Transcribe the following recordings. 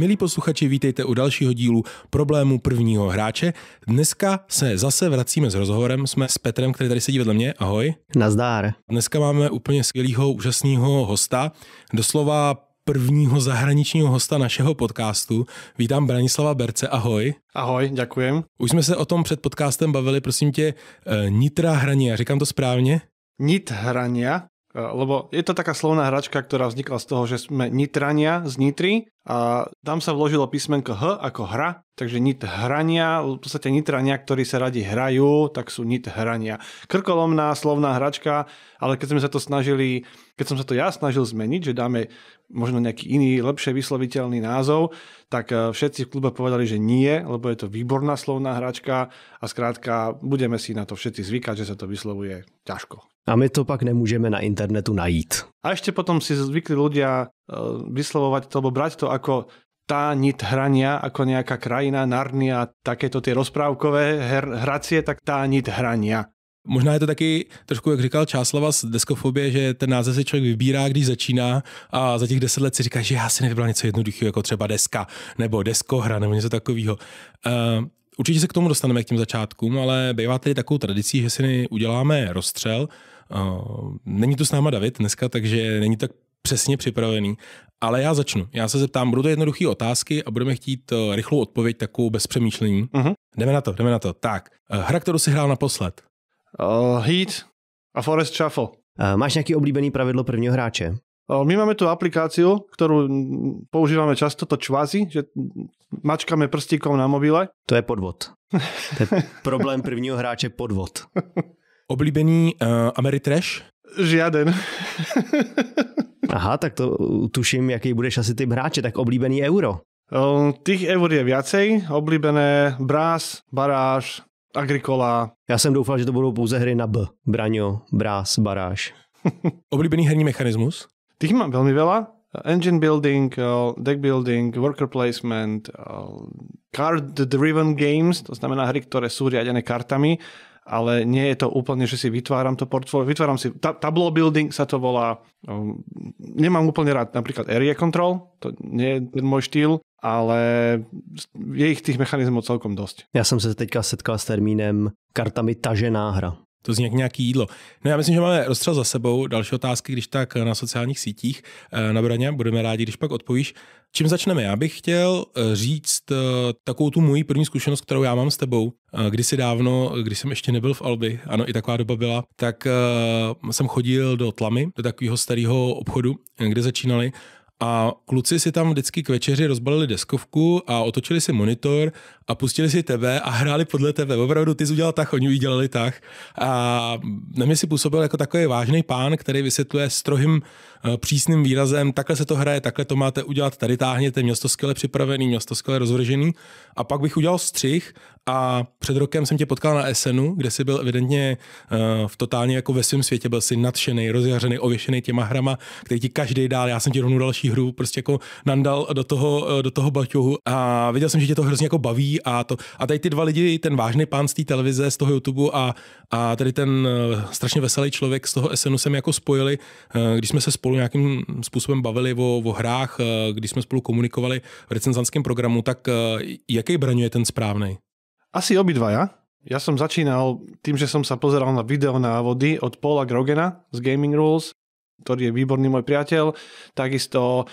Milí posluchači, vítejte u dalšího dílu problému prvního hráče. Dneska se zase vracíme s rozhovorem. Jsme s Petrem, který tady sedí vedle mě. Ahoj. Nazdár. Dneska máme úplně skvělého, úžasného hosta. Doslova prvního zahraničního hosta našeho podcastu. Vítám Branislava Berce, ahoj. Ahoj, ďakujem. Už jsme se o tom před podcastem bavili, prosím tě, eh, Nitra hraně. já říkám to správně? Nit hrania, Eh, lebo je to taká slovná hračka, ktorá vznikla z toho, že sme nitrania z nitry a tam sa vložilo písmenko H ako hra, takže nit hrania, v podstate nitrania, ktorí sa radi hrajú, tak sú nit hrania. Krkolomná slovná hračka, ale keď sme sa to snažili, keď som sa to ja snažil zmeniť, že dáme možno nejaký iný, lepšie vysloviteľný názov, tak eh, všetci v klube povedali, že nie, lebo je to výborná slovná hračka a skrátka budeme si na to všetci zvykať, že sa to vyslovuje ťažko. A my to pak nemůžeme na internetu najít. A ešte potom si zvykli ľudia e, vyslovovať to, alebo brať to ako tá nit hrania, ako nejaká krajina, Narnia, takéto tie rozprávkové her, hracie, tak tá nit hrania. Možná je to taky trošku, jak říkal Čáslava z deskofobie, že ten název si člověk vybírá, když začíná a za těch deset let si říká, že já si nevybral něco jednoduchého, jako třeba deska, nebo deskohra, nebo něco takového. Uh, určitě se k tomu dostaneme k těm začátkům, ale bývá tady takovou tradicí, že si uděláme rozstřel Eh, není tu s náma David dneska, takže není tak přesně připravený, ale já začnu. Já se zeptám, budou to jednoduché otázky a budeme chtít eh, rychlou odpověď, takovou bez přemýšlení. Uh-huh. Jdeme na to, jdeme na to. Tak, eh, hra, kterou si hrál naposled? Uh, Heat a Forest Shuffle. Uh, máš nějaký oblíbený pravidlo prvního hráče? Uh, my máme tu aplikáciu, ktorú používame často, to čvazi, že mačkáme prstíkom na mobile. To je podvod. To je problém prvního hráče podvod. Oblíbený uh, Ameritrash? Žiaden. Aha, tak to eh, tuším, jaký budeš asi typ hráče, tak oblíbený euro. Tých eur je viacej, oblíbené Brás, Baráž, Agrikola. Já jsem doufal, že to budou pouze hry na B. Braňo, Brás, Baráž. Oblíbený herní mechanismus? Tých mám velmi veľa. Engine building, eh, deck building, worker placement, card-driven games, to znamená hry, ktoré sú riadené kartami ale nie je to úplne, že si vytváram to portfólio, vytváram si, ta, tableau building sa to volá, um, nemám úplne rád napríklad area control, to nie je ten môj štýl, ale je ich tých mechanizmov celkom dosť. Ja som se teďka setkal s termínem kartami tažená hra. To zní jak nějaký jídlo. No já myslím, že máme rozstřel za sebou. Další otázky, když tak na sociálních sítích e, na Braně. Budeme rádi, když pak odpovíš. Čím začneme? Já bych chtěl eh, říct eh, takovou tu moji první zkušenost, kterou já mám s tebou. Eh, kdysi dávno, když jsem ještě nebyl v Albi, ano, i taková doba byla, tak jsem chodil do Tlamy, do takového starého obchodu, kde začínali a kluci si tam vždycky k večeři rozbalili deskovku a otočili si monitor a pustili si tebe a hráli podle tebe. Opravdu ty jsi udělal tak, oni udělali tak. A na mě si působil jako takový vážný pán, který vysvětluje s trohým eh, přísným výrazem, takhle se to hraje, takhle to máte udělat, tady táhněte, město skvěle připravený, město skvěle rozvržený. A pak bych udělal střih a před rokem jsem tě potkal na SNu, kde jsi byl evidentně eh, v totálně jako ve svém světě, byl si nadšený, rozjařený, ověšený těma hrama, který ti každý dál, já jsem ti rovnou další hru prostě jako nandal do toho, eh, do toho baťohu a viděl jsem, že tě to hrozně jako baví a to. A tady ty dva lidi, ten vážný pán z té televize, z toho YouTube a, a tady ten eh, strašně veselý člověk z toho SNu jsem jako spojili, eh, když jsme se spolu nějakým způsobem bavili o, o hrách, eh, když jsme spolu komunikovali v recenzantském programu, tak jaký braňuje je ten správný? Asi obidvaja. Ja som začínal tým, že som sa pozeral na video od Paula Grogena z Gaming Rules, ktorý je výborný môj priateľ. Takisto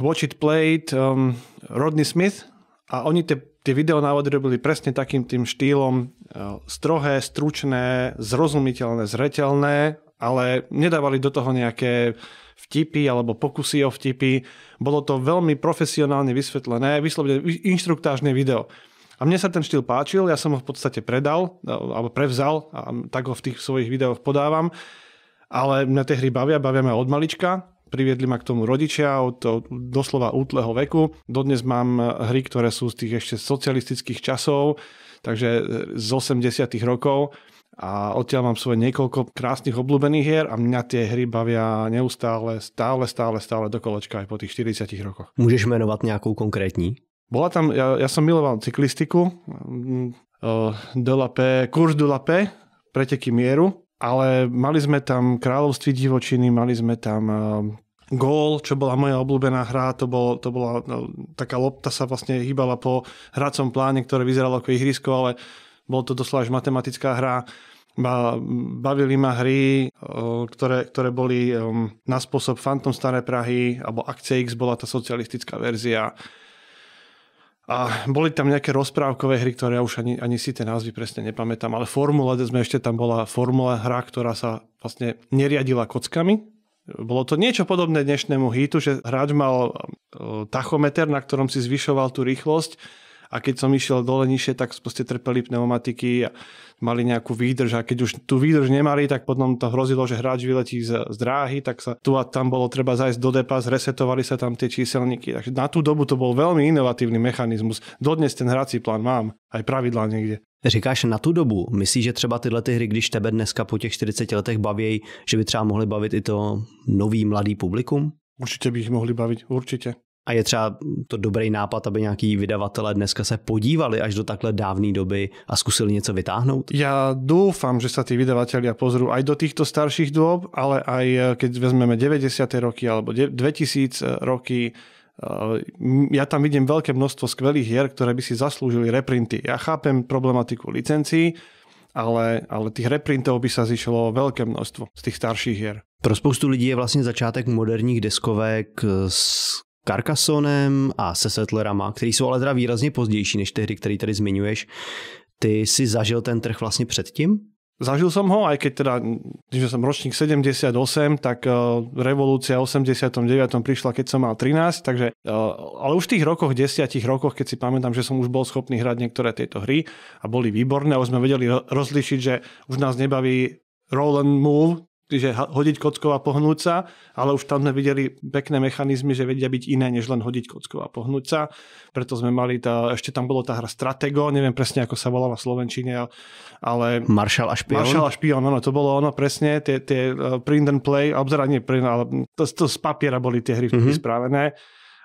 Watch It Played, um, Rodney Smith, a oni tie, tie videonávody robili presne takým tým štýlom e, strohé, stručné, zrozumiteľné, zreteľné, ale nedávali do toho nejaké vtipy alebo pokusy o vtipy. Bolo to veľmi profesionálne vysvetlené, vyslovene inštruktážne video. A mne sa ten štýl páčil, ja som ho v podstate predal, e, alebo prevzal a tak ho v tých svojich videoch podávam. Ale mňa tie hry bavia, bavia ma od malička Priviedli ma k tomu rodičia od, to, doslova útleho veku. Dodnes mám eh, hry, ktoré sú z tých ešte socialistických časov, takže eh, z 80 rokov a odtiaľ mám svoje niekoľko krásnych obľúbených hier a mňa tie hry bavia neustále, stále, stále, stále do kolečka aj po tých 40 rokoch. Môžeš menovať nejakú konkrétní? Bola tam, ja, ja som miloval cyklistiku, eh, de la P, Cours de la P, preteky mieru, ale mali sme tam Kráľovství divočiny, mali sme tam eh, Gól, čo bola moja obľúbená hra, to, bol, to bola no, taká lopta sa vlastne hýbala po hracom pláne, ktoré vyzeralo ako ihrisko, ale bol to doslova až matematická hra. Bavili ma hry, eh, ktoré, ktoré boli eh, na spôsob Phantom Staré Prahy, alebo Akcie X bola tá socialistická verzia. A boli tam nejaké rozprávkové hry, ktoré ja už ani, ani si tie názvy presne nepamätám, ale Formula sme ešte tam bola Formula hra, ktorá sa vlastne neriadila kockami. Bolo to niečo podobné dnešnému hitu, že hráč mal e, tachometer, na ktorom si zvyšoval tú rýchlosť a keď som išiel dole nižšie, tak proste trpeli pneumatiky a mali nejakú výdrž a keď už tú výdrž nemali, tak potom to hrozilo, že hráč vyletí z, z dráhy, tak sa tu a tam bolo treba zajsť do depa, zresetovali sa tam tie číselníky. Takže na tú dobu to bol veľmi inovatívny mechanizmus. Dodnes ten hrací plán mám, aj pravidlá niekde. Říkáš na tu dobu, myslíš, že třeba tyhle ty hry, když tebe dneska po těch 40 letech baví, že by třeba mohli bavit i to nový mladý publikum? Určitě by ich mohli baviť, určitě a je třeba to dobrý nápad, aby nějaký vydavatelé dneska se podívali až do takhle dávnej doby a zkusili něco vytáhnout? Ja dúfam, že sa tí vydavatelia pozrú aj do týchto starších dôb, ale aj eh, keď vezmeme 90. roky alebo 2000 eh, roky, eh, ja tam vidím veľké množstvo skvelých hier, ktoré by si zaslúžili reprinty. Ja chápem problematiku licencií, ale, ale tých reprintov by sa zišlo veľké množstvo z tých starších hier. Pro spoustu lidí je vlastně začátek moderních deskovek s Carcassonem a se Settlerama, který jsou ale teda výrazně pozdější než ty hry, které tady zmiňuješ. Ty si zažil ten trh vlastně předtím? Zažil som ho, aj keď teda, že som ročník 78, tak uh, revolúcia 89. prišla, keď som mal 13, takže, uh, ale už v tých rokoch, 10 rokoch, keď si pamätám, že som už bol schopný hrať niektoré tieto hry a boli výborné už sme vedeli rozlišiť, že už nás nebaví roll and move, Čiže hodiť kockou a pohnúť sa, ale už tam sme videli pekné mechanizmy, že vedia byť iné, než len hodiť kockou a pohnúť sa. Preto sme mali, tá, ešte tam bolo tá hra Stratego, neviem presne, ako sa volala v Slovenčine, ale... Maršal a špion. Maršal a špion, áno, to bolo ono presne, tie, tie e, print and play, obzera nie print, ale to, to z papiera boli tie hry mm-hmm. spravené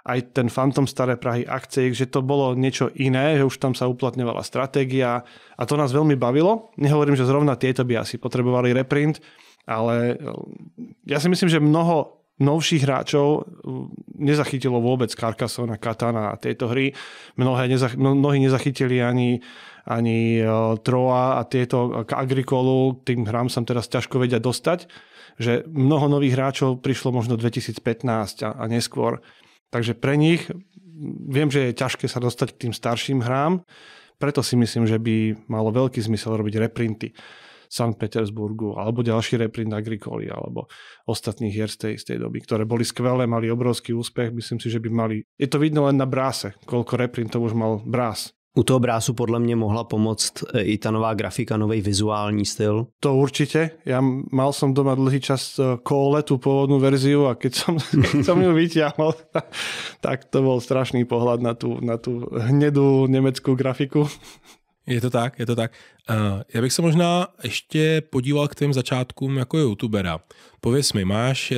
aj ten Phantom Staré Prahy akcie, že to bolo niečo iné, že už tam sa uplatňovala stratégia a to nás veľmi bavilo. Nehovorím, že zrovna tieto by asi potrebovali reprint, ale eh, ja si myslím, že mnoho novších hráčov eh, nezachytilo vôbec Carcassonne, Katana a tieto hry. Mnohé nezach- mnohí nezachytili ani, ani eh, Troa a tieto Agricolu. Tým hrám sa teraz ťažko vedia dostať. Že mnoho nových hráčov prišlo možno 2015 a, a neskôr. Takže pre nich viem, že je ťažké sa dostať k tým starším hrám, preto si myslím, že by malo veľký zmysel robiť reprinty. Sankt Petersburgu, alebo ďalší reprint Agricoli, alebo ostatných hier z tej, z tej doby, ktoré boli skvelé, mali obrovský úspech, myslím si, že by mali... Je to vidno len na bráse, koľko reprintov už mal brás. U toho brásu podľa mňa mohla pomôcť e, i tá nová grafika, nový vizuálny styl. To určite. Ja mal som doma dlhý čas kole, e, tú pôvodnú verziu a keď som, keď som ju vyťahol, tak to bol strašný pohľad na tú, na tú hnedú nemeckú grafiku. Je to tak, je to tak. Eh, já bych se možná ještě podíval k tvým začátkům jako youtubera. Pověz mi, máš eh,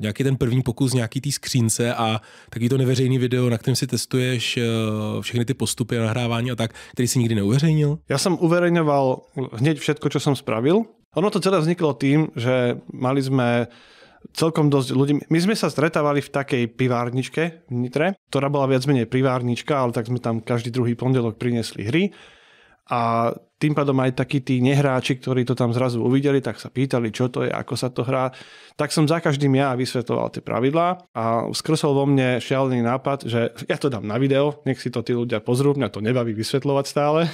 nějaký ten první pokus nějaký té skřínce a taky to neveřejný video, na kterém si testuješ eh, všechny ty postupy a nahrávání a tak, který si nikdy neuveřejnil? Já jsem uveřejňoval hneď všetko, co jsem spravil. Ono to celé vzniklo tým, že mali jsme celkom dosť ľudí. My sme sa stretávali v takej pivárničke v Nitre, ktorá bola viac menej privárnička, ale tak sme tam každý druhý pondelok priniesli hry a tým pádom aj takí tí nehráči, ktorí to tam zrazu uvideli, tak sa pýtali, čo to je, ako sa to hrá. Tak som za každým ja vysvetoval tie pravidlá a skrsol vo mne šialený nápad, že ja to dám na video, nech si to tí ľudia pozrú, mňa to nebaví vysvetľovať stále.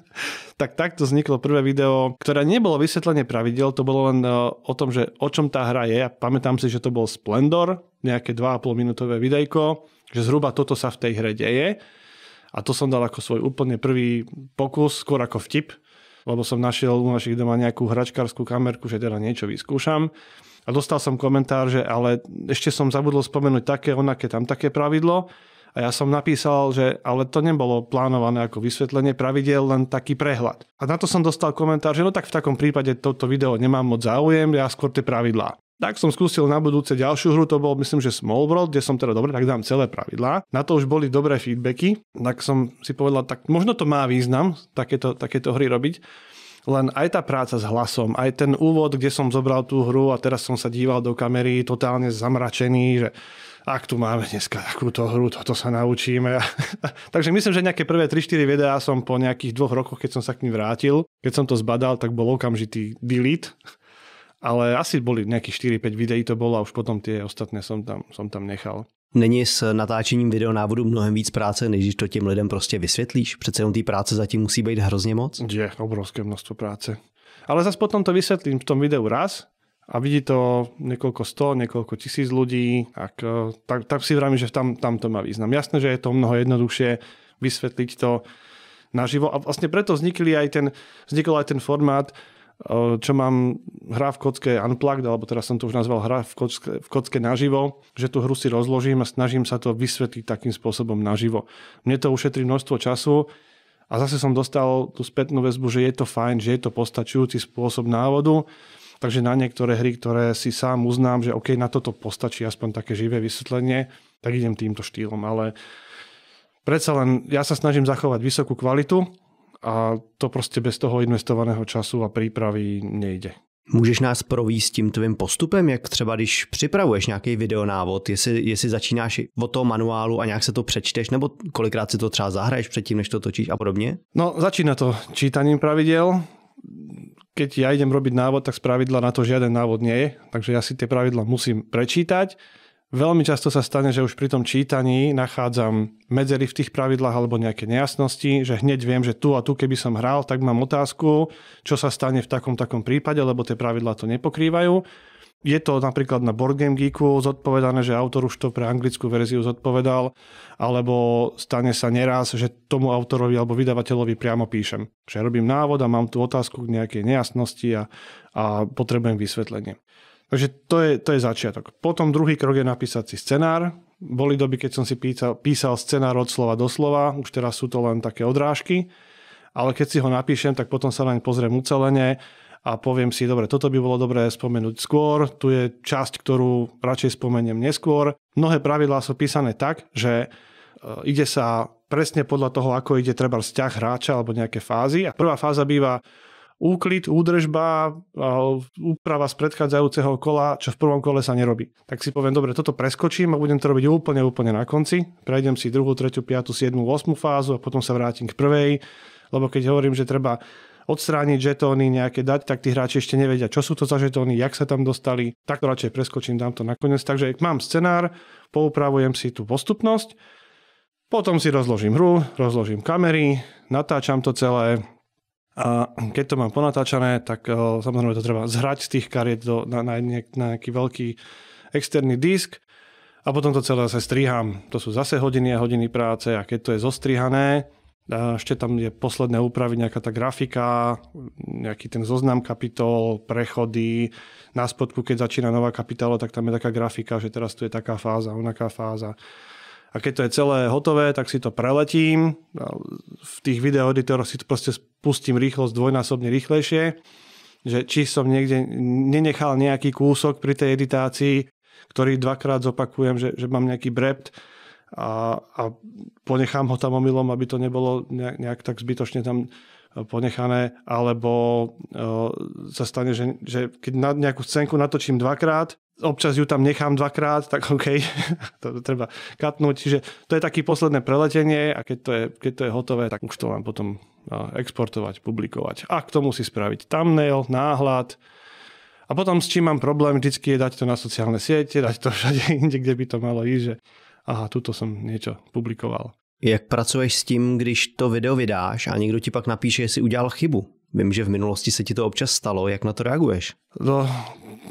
tak takto vzniklo prvé video, ktoré nebolo vysvetlenie pravidel, to bolo len e, o tom, že o čom tá hra je. Ja pamätám si, že to bol Splendor, nejaké 2,5 minútové videjko, že zhruba toto sa v tej hre deje a to som dal ako svoj úplne prvý pokus, skôr ako vtip, lebo som našiel u našich doma nejakú hračkárskú kamerku, že teda niečo vyskúšam. A dostal som komentár, že ale ešte som zabudol spomenúť také, onaké tam také pravidlo. A ja som napísal, že ale to nebolo plánované ako vysvetlenie pravidel, len taký prehľad. A na to som dostal komentár, že no tak v takom prípade toto video nemám moc záujem, ja skôr tie pravidlá. Tak som skúsil na budúce ďalšiu hru, to bol myslím, že Small World, kde som teda dobre, tak dám celé pravidlá. Na to už boli dobré feedbacky, tak som si povedal, tak možno to má význam takéto, takéto hry robiť. Len aj tá práca s hlasom, aj ten úvod, kde som zobral tú hru a teraz som sa díval do kamery totálne zamračený, že ak tu máme dneska takúto hru, toto sa naučíme. Takže myslím, že nejaké prvé 3-4 videá som po nejakých dvoch rokoch, keď som sa k ním vrátil, keď som to zbadal, tak bol okamžitý delete ale asi boli nejakých 4-5 videí to bolo a už potom tie ostatné som tam, som tam nechal. Není s natáčením videonávodu mnohem víc práce, než když to těm lidem prostě vysvětlíš? Přece jenom té práce zatím musí být hrozně moc? Je, obrovské množstvo práce. Ale zase potom to vysvetlím v tom videu raz a vidí to niekoľko sto, niekoľko tisíc ľudí, tak, eh, tak, tak si vravím, že tam, tam to má význam. Jasné, že je to mnoho jednoduchšie vysvetliť to naživo a vlastne preto vznikli aj ten, vznikol aj ten formát, čo mám hra v kocke Unplugged, alebo teraz som to už nazval hra v kocke, v kocke naživo, že tú hru si rozložím a snažím sa to vysvetliť takým spôsobom naživo. Mne to ušetrí množstvo času, a zase som dostal tú spätnú väzbu, že je to fajn, že je to postačujúci spôsob návodu, takže na niektoré hry, ktoré si sám uznám, že OK, na toto postačí aspoň také živé vysvetlenie, tak idem týmto štýlom, ale predsa len ja sa snažím zachovať vysokú kvalitu, a to prostě bez toho investovaného času a přípravy nejde. Můžeš nás províst tím tvým postupem, jak třeba když připravuješ nějaký videonávod, jestli, jestli začínáš od toho manuálu a nějak se to přečteš, nebo kolikrát si to třeba zahraješ předtím, než to točíš a podobně? No, začíná to čítaním pravidel. Keď ja idem robiť návod, tak z pravidla na to žiaden návod nie je, takže ja si tie pravidla musím prečítať Veľmi často sa stane, že už pri tom čítaní nachádzam medzery v tých pravidlách alebo nejaké nejasnosti, že hneď viem, že tu a tu keby som hral, tak mám otázku, čo sa stane v takom takom prípade, lebo tie pravidlá to nepokrývajú. Je to napríklad na Board Game Geeku zodpovedané, že autor už to pre anglickú verziu zodpovedal, alebo stane sa neraz, že tomu autorovi alebo vydavateľovi priamo píšem, že robím návod a mám tu otázku k nejakej nejasnosti a, a potrebujem vysvetlenie. Takže to je, to je začiatok. Potom druhý krok je napísať si scenár. Boli doby, keď som si písal, písal scenár od slova do slova, už teraz sú to len také odrážky, ale keď si ho napíšem, tak potom sa naň pozriem ucelene a poviem si, dobre, toto by bolo dobré spomenúť skôr, tu je časť, ktorú radšej spomeniem neskôr. Mnohé pravidlá sú písané tak, že e, ide sa presne podľa toho, ako ide treba vzťah hráča alebo nejaké fázy. A prvá fáza býva úklid, údržba, úprava z predchádzajúceho kola, čo v prvom kole sa nerobí. Tak si poviem, dobre, toto preskočím a budem to robiť úplne, úplne na konci. Prejdem si druhú, tretiu, piatu, siedmu, osmu fázu a potom sa vrátim k prvej. Lebo keď hovorím, že treba odstrániť žetóny, nejaké dať, tak tí hráči ešte nevedia, čo sú to za žetóny, jak sa tam dostali. Tak to radšej preskočím, dám to nakoniec. Takže mám scenár, poupravujem si tú postupnosť, potom si rozložím hru, rozložím kamery, natáčam to celé, a keď to mám ponatáčané, tak eh, samozrejme to treba zhrať z tých kariet do, na, na, na nejaký veľký externý disk a potom to celé zase striham. To sú zase hodiny a hodiny práce a keď to je zostrihané, a ešte tam je posledné úpravy, nejaká tá grafika, nejaký ten zoznam kapitol, prechody. Na spodku, keď začína nová kapitola, tak tam je taká grafika, že teraz tu je taká fáza, onaká fáza a keď to je celé hotové, tak si to preletím. V tých videoeditoroch si to proste spustím rýchlosť dvojnásobne rýchlejšie. Že či som niekde nenechal nejaký kúsok pri tej editácii, ktorý dvakrát zopakujem, že, že mám nejaký brept a, a ponechám ho tam omylom, aby to nebolo nejak, nejak tak zbytočne tam e, ponechané, alebo uh, sa stane, že, že keď na nejakú scénku natočím dvakrát, občas ju tam nechám dvakrát, tak OK, to treba katnúť. Čiže to je také posledné preletenie a keď to, je, keď to je hotové, tak už to mám potom exportovať, publikovať. A k tomu si spraviť thumbnail, náhľad. A potom s čím mám problém vždycky je dať to na sociálne siete, dať to všade inde, kde by to malo ísť, že aha, tuto som niečo publikoval. Jak pracuješ s tím, když to video vydáš a někdo ti pak napíše, jestli udělal chybu? Vím, že v minulosti se ti to občas stalo, jak na to reaguješ? No,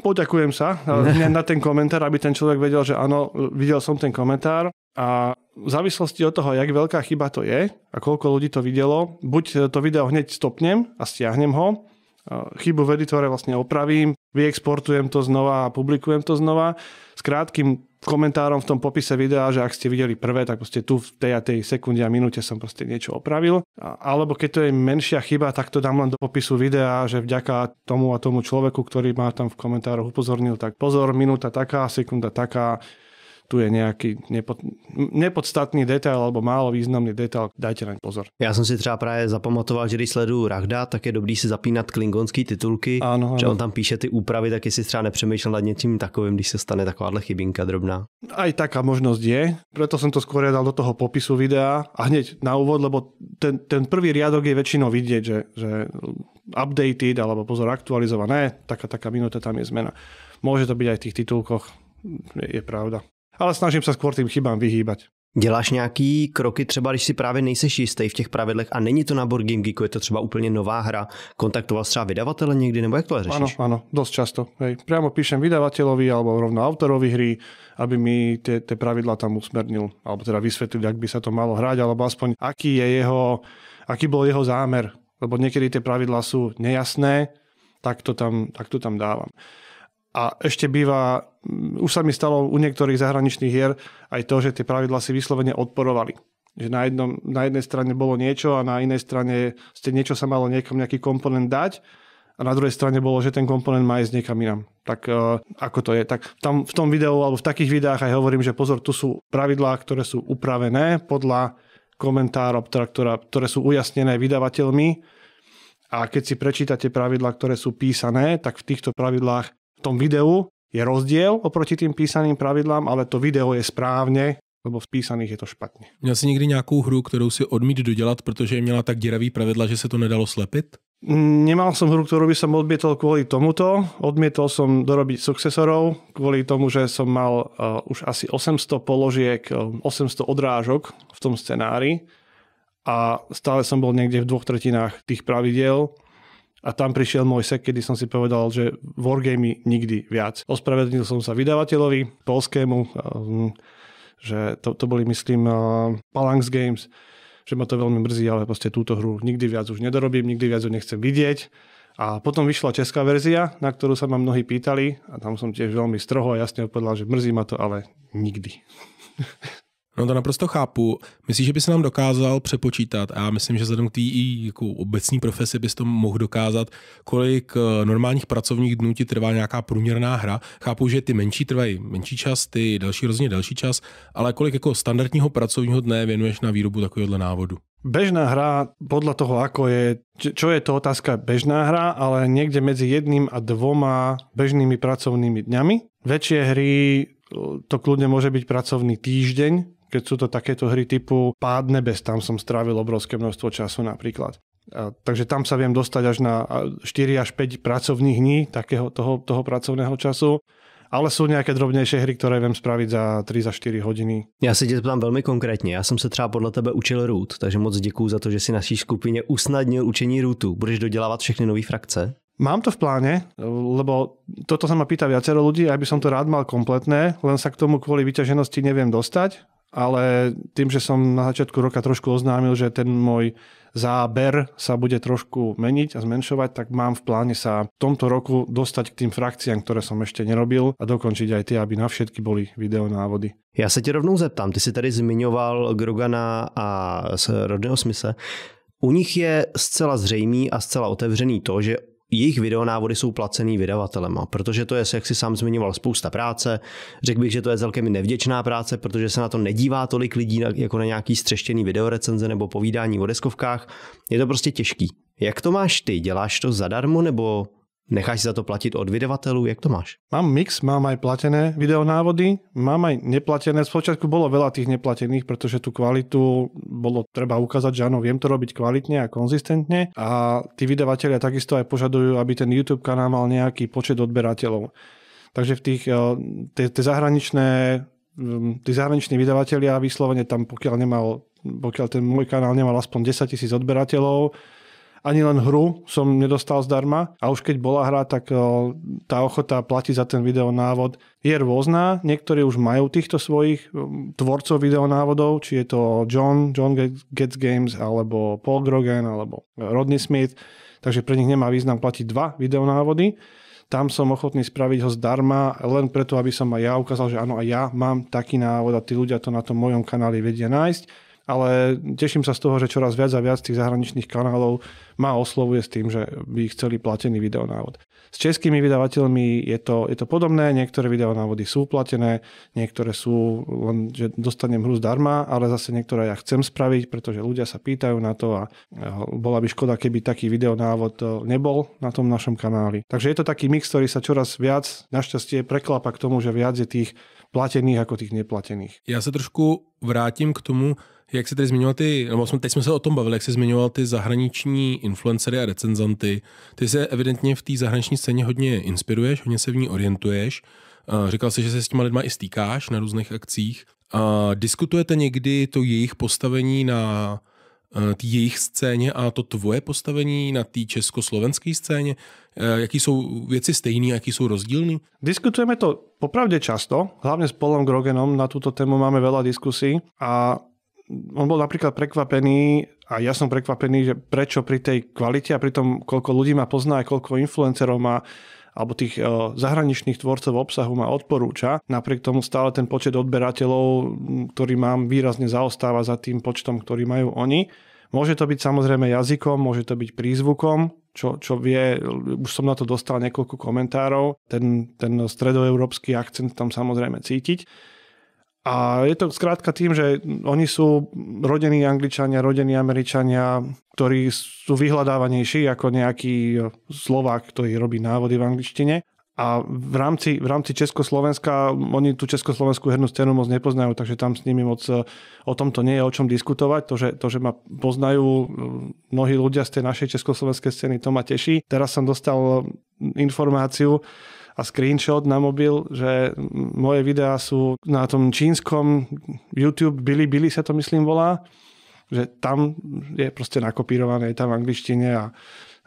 poďakujem sa e, na ten komentár, aby ten človek vedel, že áno, videl som ten komentár a v závislosti od toho, jak veľká chyba to je a koľko ľudí to videlo, buď to video hneď stopnem a stiahnem ho, chybu v editore vlastne opravím, vyexportujem to znova a publikujem to znova s krátkým komentárom v tom popise videa, že ak ste videli prvé, tak proste tu v tej a tej sekunde a minúte som proste niečo opravil. Alebo keď to je menšia chyba, tak to dám len do popisu videa, že vďaka tomu a tomu človeku, ktorý ma tam v komentároch upozornil, tak pozor, minúta taká, sekunda taká, tu je nejaký nepod, nepodstatný detail alebo málo významný detail, dajte na pozor. Ja som si třeba práve zapamatoval, že když sledujú rahda, tak je dobrý si zapínať klingonský titulky, ano, ano. že on tam píše ty úpravy, tak si třeba nepřemýšľal nad niečím takovým, když sa stane takováhle chybinka drobná. Aj taká možnosť je, preto som to skôr dal do toho popisu videa a hneď na úvod, lebo ten, ten prvý riadok je väčšinou vidieť, že, že updated alebo pozor aktualizované, taká, taká minúta tam je zmena. Môže to byť aj v tých titulkoch, je, je pravda ale snažím se skôr tým chybám vyhýbať. Děláš nějaký kroky třeba, když si právě nejseš jistý v těch pravidlech a není to na board game geeku, je to třeba úplně nová hra, kontaktoval třeba vydavatele někdy, nebo jak to řešíš? Ano, ano, dost často. Hej. Priamo píšem vydavatelovi alebo rovno autorovi hry, aby mi tie, pravidla tam usmernil, alebo teda vysvětlil, jak by sa to malo hrát, alebo aspoň aký je jeho, aký bol jeho zámer, lebo niekedy tie pravidlá sú nejasné, tak to tam, tak to tam dávam a ešte býva, už sa mi stalo u niektorých zahraničných hier aj to, že tie pravidla si vyslovene odporovali. Že na, jednom, na jednej strane bolo niečo a na inej strane ste niečo sa malo niekam nejaký komponent dať a na druhej strane bolo, že ten komponent má ísť niekam inam. Tak uh, ako to je. Tak tam v tom videu alebo v takých videách aj hovorím, že pozor, tu sú pravidlá, ktoré sú upravené podľa komentárov, teda, ktorá, ktoré sú ujasnené vydavateľmi a keď si prečítate pravidlá, ktoré sú písané, tak v týchto pravidlách v tom videu je rozdiel oproti tým písaným pravidlám, ale to video je správne, lebo v písaných je to špatne. Měl si někdy nějakou hru, kterou si odmít dodělat, protože měla tak děravý pravidla, že se to nedalo slepit? Nemal som hru, ktorú by som odmietol kvôli tomuto. Odmietol som dorobiť sukcesorov kvôli tomu, že som mal uh, už asi 800 položiek, 800 eh, odrážok v tom scenári a stále som bol niekde v dvoch tretinách tých pravidel a tam prišiel môj sek, kedy som si povedal, že wargamy nikdy viac. Ospravedlnil som sa vydavateľovi, polskému, ehm, že to, to boli, myslím, ehm, Palanx Games, že ma to veľmi mrzí, ale proste túto hru nikdy viac už nedorobím, nikdy viac ju nechcem vidieť. A potom vyšla česká verzia, na ktorú sa ma mnohí pýtali a tam som tiež veľmi stroho a jasne povedal, že mrzí ma to, ale nikdy. No to naprosto chápu. Myslíš, že by se nám dokázal přepočítat, a já myslím, že vzhledem k té jako obecní profesi bys to mohl dokázat, kolik eh, normálních pracovních dnů ti trvá nějaká průměrná hra. Chápu, že ty menší trvají menší čas, ty další rozhodně další čas, ale kolik jako standardního pracovního dne věnuješ na výrobu takovéhohle návodu? Bežná hra, podľa toho, ako je, čo je to otázka bežná hra, ale niekde medzi jedným a dvoma bežnými pracovnými dňami. Väčšie hry eh, to kľudne môže byť pracovný týždeň, keď sú to takéto hry typu Pád nebes, tam som strávil obrovské množstvo času napríklad. A, takže tam sa viem dostať až na 4 až 5 pracovných dní takého toho, toho pracovného času. Ale sú nejaké drobnejšie hry, ktoré viem spraviť za 3, za 4 hodiny. Ja si tě zeptám veľmi konkrétne. Ja som se třeba podľa tebe učil root, takže moc ďakujem za to, že si naší skupine usnadnil učení rootu. Budeš dodelávať všechny nové frakce? Mám to v pláne, lebo toto sa ma pýta viacero ľudí, aby som to rád mal kompletné, len sa k tomu kvôli vyťaženosti neviem dostať, ale tým, že som na začiatku roka trošku oznámil, že ten môj záber sa bude trošku meniť a zmenšovať, tak mám v pláne sa v tomto roku dostať k tým frakciám, ktoré som ešte nerobil a dokončiť aj tie, aby na všetky boli videonávody. Já se tě rovnou zeptám, ty si tady zmiňoval Grogana a z rodného smise. U nich je zcela zřejmý a zcela otevřený to, že jejich videonávody jsou placený vydavatelem, protože to je, jak si sám zmiňoval, spousta práce. Řekl bych, že to je celkem nevděčná práce, protože se na to nedívá tolik lidí jako na nějaký střeštěný videorecenze nebo povídání o deskovkách. Je to prostě těžký. Jak to máš ty? Děláš to zadarmo nebo Necháš si za to platit od vydavatelů? Jak to máš? Mám mix, mám aj platené videonávody, mám aj neplatené. Spočiatku bolo veľa tých neplatených, pretože tú kvalitu bolo treba ukázať, že áno, viem to robiť kvalitne a konzistentne. A tí vydavatelia takisto aj požadujú, aby ten YouTube kanál mal nejaký počet odberateľov. Takže v tých, eh, zahraničné mm, tí zahraniční vydavatelia vyslovene tam, pokiaľ, nemal, pokiaľ ten môj kanál nemal aspoň 10 tisíc odberateľov, ani len hru som nedostal zdarma a už keď bola hra, tak eh, tá ochota platiť za ten videonávod je rôzna. Niektorí už majú týchto svojich eh, tvorcov videonávodov, či je to John, John Gets Games, alebo Paul Grogan, alebo Rodney Smith, takže pre nich nemá význam platiť dva videonávody. Tam som ochotný spraviť ho zdarma, len preto, aby som aj ja ukázal, že áno, aj ja mám taký návod a tí ľudia to na tom mojom kanáli vedia nájsť ale teším sa z toho, že čoraz viac a viac tých zahraničných kanálov má oslovuje s tým, že by chceli platený videonávod. S českými vydavateľmi je to, je to podobné, niektoré videonávody sú platené, niektoré sú len, že dostanem hru zdarma, ale zase niektoré ja chcem spraviť, pretože ľudia sa pýtajú na to a bola by škoda, keby taký videonávod e, nebol na tom našom kanáli. Takže je to taký mix, ktorý sa čoraz viac našťastie preklapa k tomu, že viac je tých platených ako tých neplatených. Já se trošku vrátím k tomu, jak se tady zmiňoval ty, nebo jsme, teď jsme se o tom bavili, jak se zmiňoval ty zahraniční influencery a recenzanty. Ty se evidentně v té zahraniční scéně hodně inspiruješ, hodně se v ní orientuješ. Říkal jsi, že se s těma lidma i stýkáš na různých akcích. A diskutujete někdy to jejich postavení na E, jejich scéně a to tvoje postavení na té československé scéně? E, jaký jsou věci stejné, jaký jsou rozdílný? Diskutujeme to popravde často, hlavne s Polom Grogenom na túto tému máme veľa diskusí a on bol napríklad prekvapený a ja som prekvapený, že prečo pri tej kvalite a pri tom, koľko ľudí ma pozná a koľko influencerov má alebo tých eh, zahraničných tvorcov obsahu ma odporúča. Napriek tomu stále ten počet odberateľov, ktorý mám, výrazne zaostáva za tým počtom, ktorý majú oni. Môže to byť samozrejme jazykom, môže to byť prízvukom, čo, čo vie, už som na to dostal niekoľko komentárov, ten, ten stredoeurópsky akcent tam samozrejme cítiť. A je to skrátka tým, že oni sú rodení Angličania, rodení Američania, ktorí sú vyhľadávanejší ako nejaký Slovák, ktorý robí návody v angličtine. A v rámci, v rámci Československa, oni tú československú hernú scénu moc nepoznajú, takže tam s nimi moc eh, o tomto nie je o čom diskutovať. To, že, to, že ma poznajú eh, mnohí ľudia z tej našej československej scény, to ma teší. Teraz som dostal eh, informáciu, a screenshot na mobil, že moje videá sú na tom čínskom YouTube, Billy Billy sa to myslím volá, že tam je proste nakopírované, je tam v angličtine a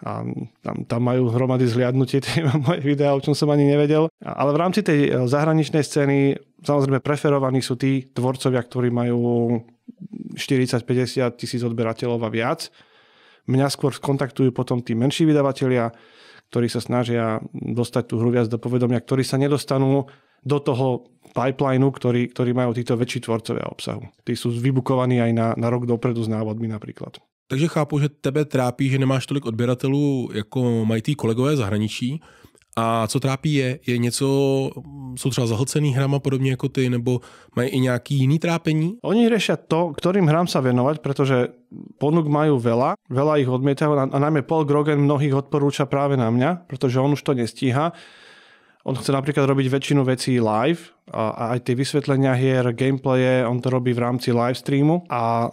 a tam, tam majú hromady zhliadnutie tie moje videá, o čom som ani nevedel. Ale v rámci tej eh, zahraničnej scény samozrejme preferovaní sú tí tvorcovia, ktorí majú 40-50 tisíc odberateľov a viac. Mňa skôr kontaktujú potom tí menší vydavatelia, ktorí sa snažia dostať tú hru viac do povedomia, ktorí sa nedostanú do toho pipelineu, ktorý, ktorý majú títo väčší tvorcovia obsahu. Tí sú vybukovaní aj na, na rok dopredu s návodmi napríklad. Takže chápu, že tebe trápí, že nemáš tolik odběratelů, jako mají tý kolegové zahraničí. A co trápí je, je něco, jsou třeba zahlcený hrama podobně jako ty, nebo mají i nějaký jiný trápení? Oni riešia to, ktorým hram sa venovať, pretože ponúk majú veľa, veľa ich odmietajú a najmä Paul Grogan mnohých odporúča práve na mňa, pretože on už to nestíha. On chce napríklad robiť väčšinu vecí live a aj tie vysvetlenia hier, gameplaye, on to robí v rámci live streamu a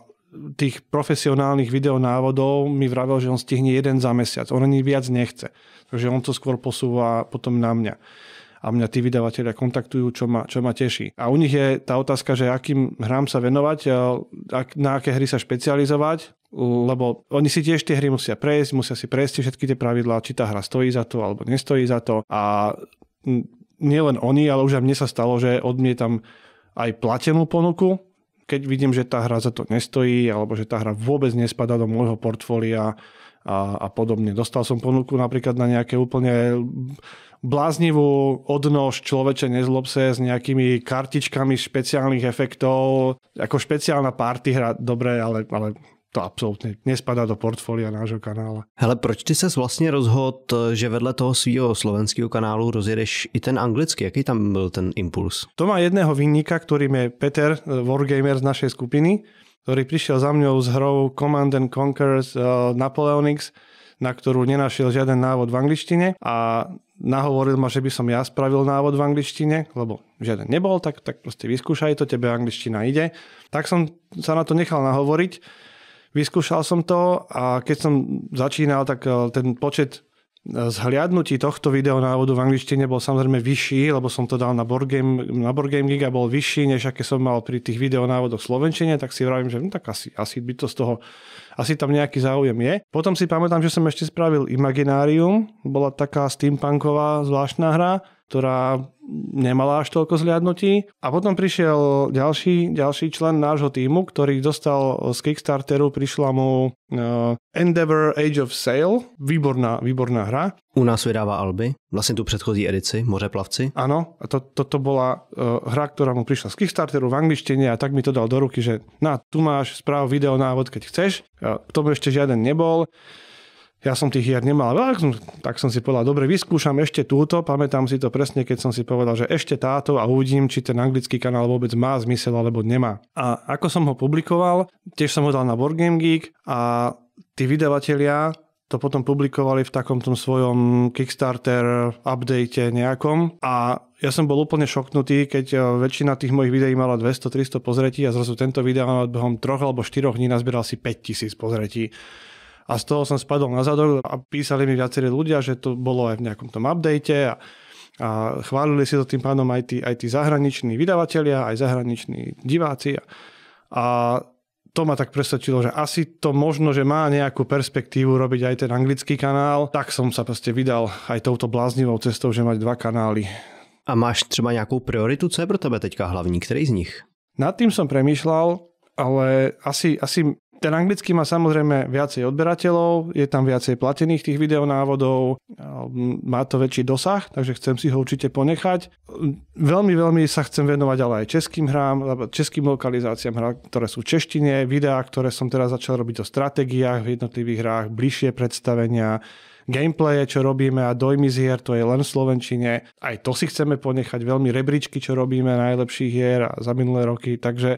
tých profesionálnych videonávodov mi vravel, že on stihne jeden za mesiac. On ani viac nechce. Takže on to skôr posúva potom na mňa a mňa tí vydavatelia kontaktujú, čo ma, čo ma teší. A u nich je tá otázka, že akým hrám sa venovať, na aké hry sa špecializovať, lebo oni si tiež tie hry musia prejsť, musia si prejsť všetky tie pravidlá, či tá hra stojí za to alebo nestojí za to. A nielen oni, ale už aj mne sa stalo, že odmietam aj platenú ponuku, keď vidím, že tá hra za to nestojí, alebo že tá hra vôbec nespada do môjho portfólia, a, a podobne. Dostal som ponuku napríklad na nejaké úplne bláznivú odnož človeče nezlobse s nejakými kartičkami špeciálnych efektov, ako špeciálna party hra, dobre, ale, ale to absolutně nespadá do portfolia nášho kanála. Hele, proč ty sa vlastně rozhod, že vedle toho svého slovenského kanálu rozjedeš i ten anglický? Jaký tam byl ten impuls? To má jedného vinníka, ktorým je Peter, eh, wargamer z našej skupiny ktorý prišiel za mňou s hrou Command and Conquer's uh, eh, Napoleonics, na ktorú nenašiel žiaden návod v angličtine a nahovoril ma, že by som ja spravil návod v angličtine, lebo žiaden nebol, tak, tak proste vyskúšaj to, tebe angličtina ide. Tak som sa na to nechal nahovoriť, vyskúšal som to a keď som začínal, tak eh, ten počet Zhliadnutí tohto videonávodu v angličtine bol samozrejme vyšší, lebo som to dal na Board Game, na board game Giga bol vyšší, než aké som mal pri tých videonávodoch v Slovenčine, tak si vravím, že no, tak asi, asi by to z toho, asi tam nejaký záujem je. Potom si pamätám, že som ešte spravil Imaginárium, bola taká steampunková zvláštna hra, ktorá nemala až toľko zliadnutí. A potom prišiel ďalší, ďalší člen nášho týmu, ktorý dostal z Kickstarteru, prišla mu uh, Endeavor Age of Sail, výborná, výborná hra. U nás vydáva Alby, vlastne tu predchozí edici, Mořeplavci. Áno, a to, toto to bola uh, hra, ktorá mu prišla z Kickstarteru v angličtine a tak mi to dal do ruky, že na, tu máš správ videonávod, keď chceš. Uh, k tomu ešte žiaden nebol ja som tých hier nemal veľa, tak som, si povedal, dobre, vyskúšam ešte túto, pamätám si to presne, keď som si povedal, že ešte táto a uvidím, či ten anglický kanál vôbec má zmysel alebo nemá. A ako som ho publikoval, tiež som ho dal na Boardgame Geek a tí vydavatelia to potom publikovali v takom tom svojom Kickstarter update nejakom a ja som bol úplne šoknutý, keď e, väčšina tých mojich videí mala 200-300 pozretí a zrazu tento video mal behom troch alebo štyroch dní nazbieral si 5000 pozretí a z toho som spadol na zadok a písali mi viacerí ľudia, že to bolo aj v nejakom tom update a, a chválili si to tým pánom aj tí, aj tí zahraniční vydavatelia, aj zahraniční diváci a, a to ma tak presvedčilo, že asi to možno, že má nejakú perspektívu robiť aj ten anglický kanál, tak som sa proste vydal aj touto bláznivou cestou, že mať dva kanály. A máš třeba nejakú prioritu? Co je pro tebe teďka hlavní? ktorý z nich? Nad tým som premýšľal, ale asi, asi ten anglický má samozrejme viacej odberateľov, je tam viacej platených tých videonávodov, má to väčší dosah, takže chcem si ho určite ponechať. Veľmi, veľmi sa chcem venovať ale aj českým hrám, českým lokalizáciám hrám, ktoré sú v češtine, videá, ktoré som teraz začal robiť o stratégiách v jednotlivých hrách, bližšie predstavenia, gameplaye, čo robíme a dojmy z hier, to je len v Slovenčine. Aj to si chceme ponechať, veľmi rebríčky, čo robíme najlepších hier a za minulé roky, takže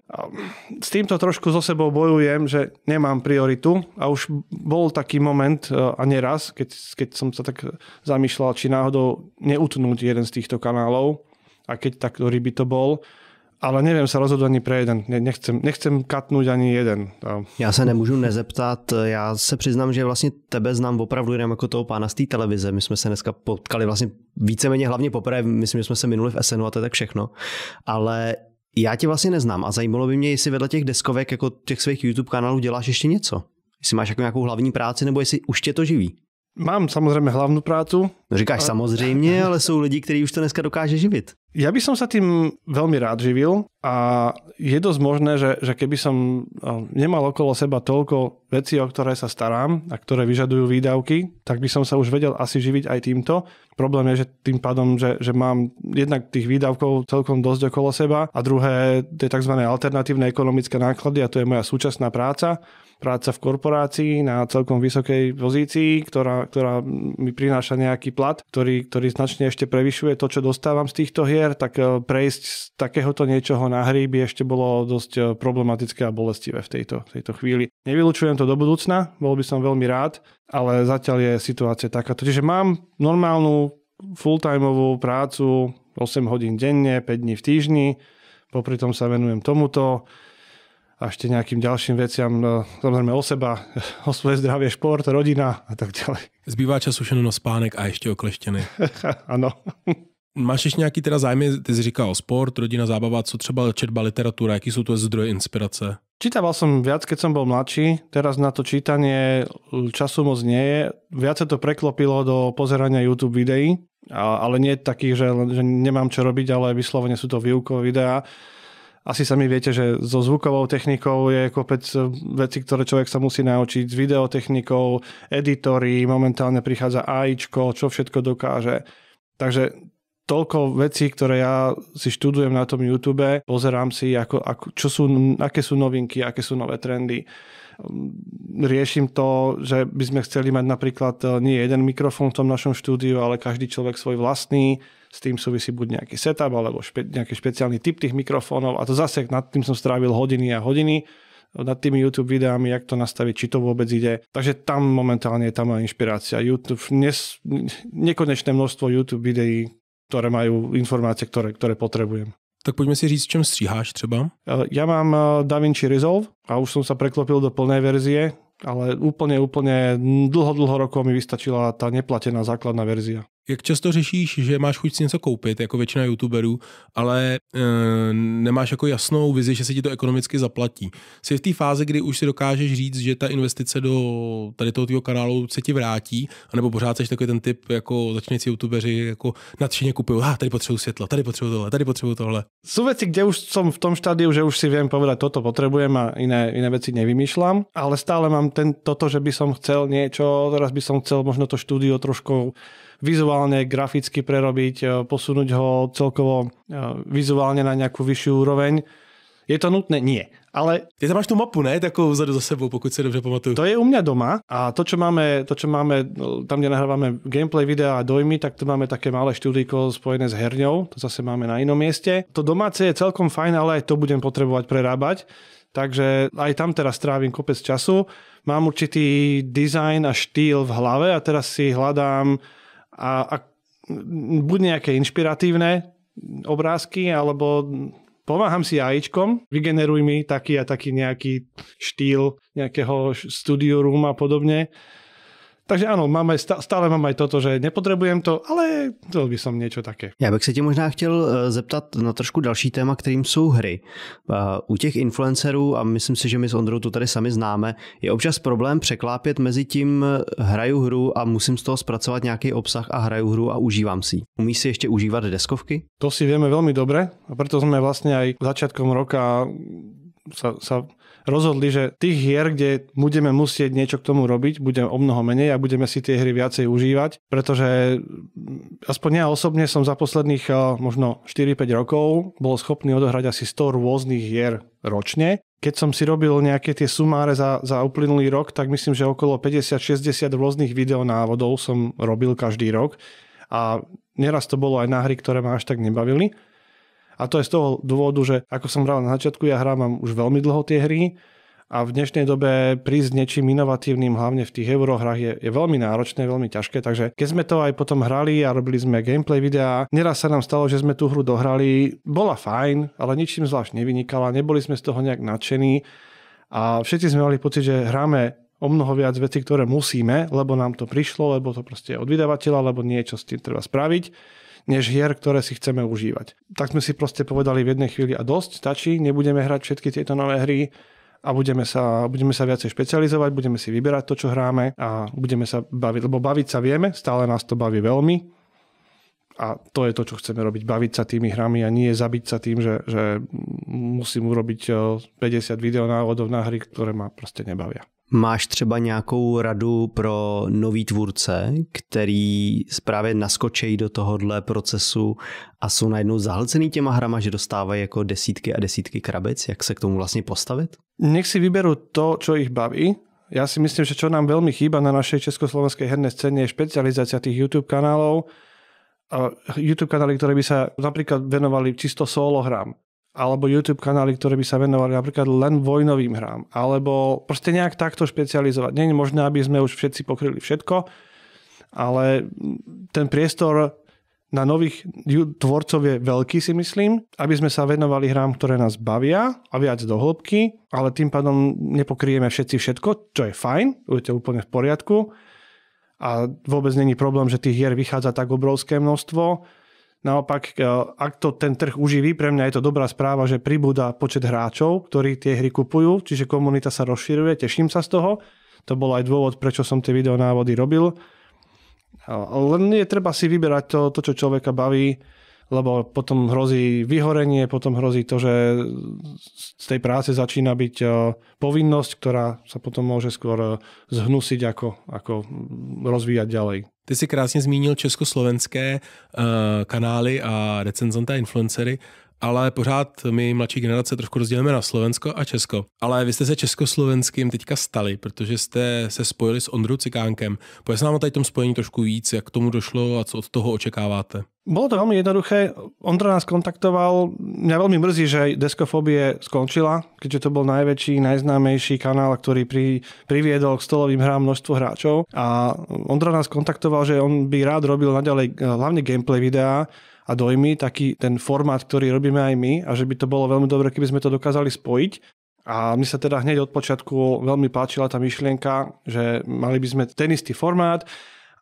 s týmto trošku so sebou bojujem, že nemám prioritu a už bol taký moment e, a neraz, keď, keď som sa tak zamýšľal, či náhodou neutnúť jeden z týchto kanálov a keď tak, ktorý by to bol, ale neviem sa rozhodnúť ani pre jeden. nechcem, nechcem katnúť ani jeden. Já se nemůžu nezeptat, já se přiznám, že vlastně tebe znám opravdu jenom jako toho pána z té televize. My jsme se dneska potkali vlastně víceméně hlavně poprvé, myslím, že jsme se minuli v SNU a to je tak všechno. Ale já tě vlastně neznám a zajímalo by mě, jestli vedle těch deskovek jako těch svých YouTube kanálů děláš ještě něco. Jestli máš jako nějakou hlavní práci nebo jestli už tě to živí. Mám samozřejmě hlavní prácu. No říkáš ale... samozřejmě, ale jsou lidi, kteří už to dneska dokáže živit. Ja by som sa tým veľmi rád živil, a je dosť možné, že, že keby som eh, nemal okolo seba toľko vecí, o ktoré sa starám a ktoré vyžadujú výdavky, tak by som sa už vedel asi živiť aj týmto. Problém je, že tým pádom, že, že mám jednak tých výdavkov celkom dosť okolo seba a druhé tie tzv. alternatívne ekonomické náklady a to je moja súčasná práca práca v korporácii na celkom vysokej pozícii, ktorá, ktorá mi prináša nejaký plat, ktorý, ktorý značne ešte prevyšuje to, čo dostávam z týchto hier, tak eh, prejsť z takéhoto niečoho na hry by ešte bolo dosť eh, problematické a bolestivé v tejto, tejto chvíli. Nevylučujem to do budúcna, bol by som veľmi rád, ale zatiaľ je situácia taká. Čiže mám normálnu full-timeovú prácu 8 hodín denne, 5 dní v týždni, popri tom sa venujem tomuto a ešte nejakým ďalším veciam, eh, samozrejme o seba, o svoje zdravie, šport, rodina a tak ďalej. Zbýva času už na spánek a ešte okleštené. Áno. Máš ještě nějaký teda zájmy, ty si říkal sport, rodina, zábava, co třeba četba, literatura, jaký jsou to zdroje inspirace? Čítaval som viac, keď som bol mladší, teraz na to čítanie času moc nie je. Viac sa to preklopilo do pozerania YouTube videí, ale nie takých, že, že nemám čo robiť, ale vyslovene sú to výukové videá. Asi sami viete, že so zvukovou technikou je kopec veci, ktoré človek sa musí naučiť, s videotechnikou, editory, momentálne prichádza AIčko, čo všetko dokáže. Takže toľko vecí, ktoré ja si študujem na tom YouTube, pozerám si, ako, ako, čo sú, aké sú novinky, aké sú nové trendy. Riešim to, že by sme chceli mať napríklad eh, nie jeden mikrofón v tom našom štúdiu, ale každý človek svoj vlastný, s tým súvisí buď nejaký setup alebo špe, nejaký špeciálny typ tých mikrofónov a to zase nad tým som strávil hodiny a hodiny nad tými YouTube videami, jak to nastaviť, či to vôbec ide. Takže tam momentálne je tá moja inšpirácia. YouTube, nes, nekonečné množstvo YouTube videí, ktoré majú informácie, ktoré, ktoré potrebujem. Tak poďme si říct, čem stříháš třeba. E, ja mám e, DaVinci Resolve a už som sa preklopil do plnej verzie, ale úplne, úplne dlho, dlho rokov mi vystačila tá neplatená základná verzia. Jak často řešíš, že máš chuť si něco koupit, jako většina youtuberů, ale e, nemáš jako jasnou vizi, že se ti to ekonomicky zaplatí? Jsi v té fázi, kdy už si dokážeš říct, že ta investice do tady toho tvého kanálu se ti vrátí, anebo pořád jsi takový ten typ, jako začínající youtubeři, jako nadšeně kupují, ah, tady potřebuju světlo, tady potřebuju tohle, tady potřebuji tohle. Jsou věci, kde už jsem v tom štádiu, že už si vím povedať, toto potrebujem a jiné iné věci nevymýšlám. ale stále mám ten, toto, že by som chcel niečo, teraz by som chcel možno to štúdio trošku vizuálne, graficky prerobiť, e, posunúť ho celkovo e, vizuálne na nejakú vyššiu úroveň. Je to nutné? Nie. Ale... Ty tam máš tú mapu, ne? Takú vzadu za sebou, pokud si dobře pamatuju. To je u mňa doma a to, čo máme, to, čo máme e, tam, kde nahrávame gameplay videa a dojmy, tak to máme také malé štúdiko spojené s herňou. To zase máme na inom mieste. To domáce je celkom fajn, ale aj to budem potrebovať prerábať. Takže aj tam teraz trávim kopec času. Mám určitý design a štýl v hlave a teraz si hľadám a, a buď nejaké inšpiratívne obrázky, alebo pomáham si ajčkom. vygeneruj mi taký a taký nejaký štýl nejakého studio room a podobne Takže áno, mám aj, stále mám aj toto, že nepotřebujem to, ale chcel by som niečo také. Já bych se tě možná chtěl e, zeptat na trošku další téma, kterým jsou hry. E, u těch influencerů, a myslím si, že my s Ondrou to tady sami známe, je občas problém překlápět mezi tím e, hraju hru a musím z toho zpracovat nějaký obsah a hraju hru a užívám si. Umíš si ještě užívat deskovky? To si vieme veľmi dobre a preto sme vlastne aj začiatkom roka sa, sa rozhodli, že tých hier, kde budeme musieť niečo k tomu robiť, bude o mnoho menej a budeme si tie hry viacej užívať, pretože mm, aspoň ja osobne som za posledných eh, možno 4-5 rokov bol schopný odohrať asi 100 rôznych hier ročne. Keď som si robil nejaké tie sumáre za, za uplynulý rok, tak myslím, že okolo 50-60 rôznych videonávodov som robil každý rok a neraz to bolo aj na hry, ktoré ma až tak nebavili. A to je z toho dôvodu, že ako som hral na začiatku, ja hrám už veľmi dlho tie hry a v dnešnej dobe prísť niečím inovatívnym, hlavne v tých eurohrách, je, je veľmi náročné, veľmi ťažké. Takže keď sme to aj potom hrali a robili sme gameplay videá, neraz sa nám stalo, že sme tú hru dohrali. Bola fajn, ale ničím zvlášť nevynikala, neboli sme z toho nejak nadšení a všetci sme mali pocit, že hráme o mnoho viac vecí, ktoré musíme, lebo nám to prišlo, lebo to proste je od vydavateľa, lebo niečo s tým treba spraviť než hier, ktoré si chceme užívať. Tak sme si proste povedali v jednej chvíli a dosť, stačí, nebudeme hrať všetky tieto nové hry, a budeme sa, budeme sa viacej špecializovať, budeme si vyberať to, čo hráme a budeme sa baviť, lebo baviť sa vieme, stále nás to baví veľmi a to je to, čo chceme robiť, baviť sa tými hrami a nie zabiť sa tým, že, že musím urobiť 50 eh, videonávodov na hry, ktoré ma proste nebavia. Máš třeba nějakou radu pro nový tvůrce, který právě naskočejí do tohohle procesu a jsou najednou zahlcený těma hrama, že dostávají jako desítky a desítky krabic? Jak se k tomu vlastně postavit? Nech si vyberu to, čo ich baví. Ja si myslím, že čo nám veľmi chýba na našej československej hernej scéne je špecializácia tých YouTube kanálov, YouTube kanály, ktoré by sa napríklad venovali čisto solo hrám alebo YouTube kanály, ktoré by sa venovali napríklad len vojnovým hrám, alebo proste nejak takto špecializovať. Nie je možné, aby sme už všetci pokryli všetko, ale ten priestor na nových tvorcov je veľký, si myslím, aby sme sa venovali hrám, ktoré nás bavia a viac do hĺbky, ale tým pádom nepokrieme všetci všetko, čo je fajn, budete to úplne v poriadku a vôbec není problém, že tých hier vychádza tak obrovské množstvo, Naopak, e, ak to ten trh uživí, pre mňa je to dobrá správa, že pribúda počet hráčov, ktorí tie hry kupujú, čiže komunita sa rozširuje, teším sa z toho. To bol aj dôvod, prečo som tie videonávody robil. E, len je treba si vyberať to, to čo človeka baví lebo potom hrozí vyhorenie, potom hrozí to, že z tej práce začína byť e, povinnosť, ktorá sa potom môže skôr e, zhnusiť, ako, ako rozvíjať ďalej. Ty si krásně zmínil československé uh, kanály a recenzanta influencery ale pořád my mladší generace trošku rozdělíme na Slovensko a Česko. Ale vy jste se československým teďka stali, protože jste se spojili s Ondrou Cikánkem. Pojď nám o tady tom spojení trošku víc, jak k tomu došlo a co od toho očekáváte. Bolo to veľmi jednoduché. Ondra nás kontaktoval. Mňa veľmi mrzí, že deskofobie skončila, keďže to bol najväčší, najznámejší kanál, ktorý pri, priviedol k stolovým hrám množstvo hráčov. A Ondra nás kontaktoval, že on by rád robil naďalej eh, hlavne gameplay videá, a dojmy, taký ten formát, ktorý robíme aj my a že by to bolo veľmi dobre, keby sme to dokázali spojiť. A mne sa teda hneď od počiatku veľmi páčila tá myšlienka, že mali by sme ten istý formát